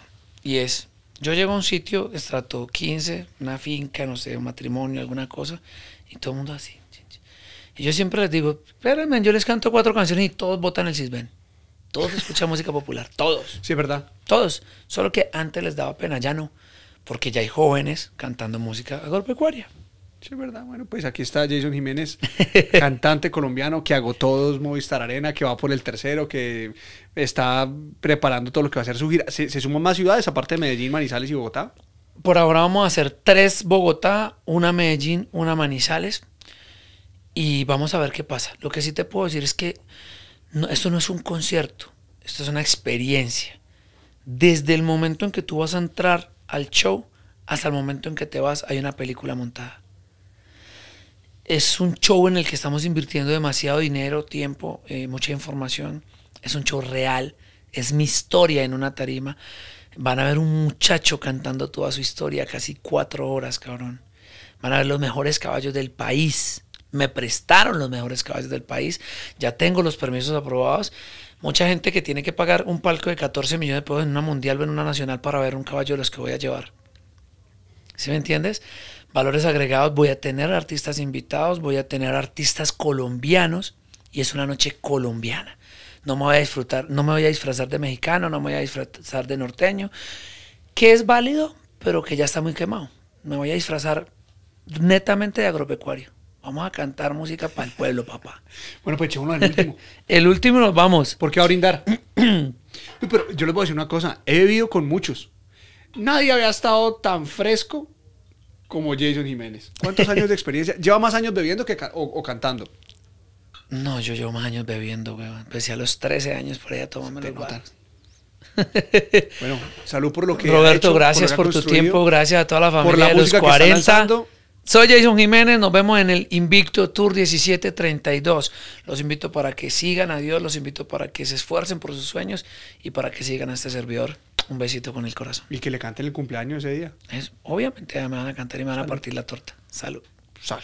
y es yo llego a un sitio, estrato 15, una finca, no sé, un matrimonio, alguna cosa, y todo el mundo así. Y yo siempre les digo, espérenme, yo les canto cuatro canciones y todos votan el cisben. Todos escuchan música popular, todos. Sí, ¿verdad? Todos. Solo que antes les daba pena, ya no. Porque ya hay jóvenes cantando música agropecuaria. Sí, verdad. Bueno, pues aquí está Jason Jiménez, cantante colombiano que agotó dos Movistar Arena, que va por el tercero, que está preparando todo lo que va a hacer su gira. ¿Se, suman más ciudades aparte de Medellín, Manizales y Bogotá? Por ahora vamos a hacer tres Bogotá, una Medellín, una Manizales. Y vamos a ver qué pasa. Lo que sí te puedo decir es que esto no es un concierto, esto es una experiencia. Desde el momento en que tú vas a entrar al show hasta el momento en que te vas, hay una película montada es un show en el que estamos invirtiendo demasiado dinero, tiempo, eh, mucha información. Es un show real. Es mi historia en una tarima. Van a ver un muchacho cantando toda su historia casi cuatro horas, cabrón. Van a ver los mejores caballos del país. Me prestaron los mejores caballos del país. Ya tengo los permisos aprobados. Mucha gente que tiene que pagar un palco de 14 millones de pesos en una mundial o en una nacional para ver un caballo de los que voy a llevar. ¿Sí me entiendes? valores agregados, voy a tener artistas invitados, voy a tener artistas colombianos y es una noche colombiana. No me voy a disfrutar, no me voy a disfrazar de mexicano, no me voy a disfrazar de norteño, que es válido, pero que ya está muy quemado. Me voy a disfrazar netamente de agropecuario. Vamos a cantar música para el pueblo, papá. Bueno, pues uno del último. el último nos vamos. ¿Por qué a brindar? pero yo les voy a decir una cosa. He vivido con muchos. Nadie había estado tan fresco como Jason Jiménez? ¿Cuántos años de experiencia? ¿Lleva más años bebiendo que o, cantando? No, yo llevo más años bebiendo, weón. Empecé pues a los 13 años por allá tomándome los bueno, salud por lo que. Roberto, gracias por, tu tiempo, gracias a toda la familia de los 40. Soy Jason Jiménez, nos vemos en el Invicto Tour 1732. Los invito para que sigan a Dios, los invito para que se esfuercen por sus sueños y para que sigan a este servidor un besito con el corazón. Y que le canten el cumpleaños ese día. Es, obviamente me van a cantar y me van a partir la torta. Salud. Salud.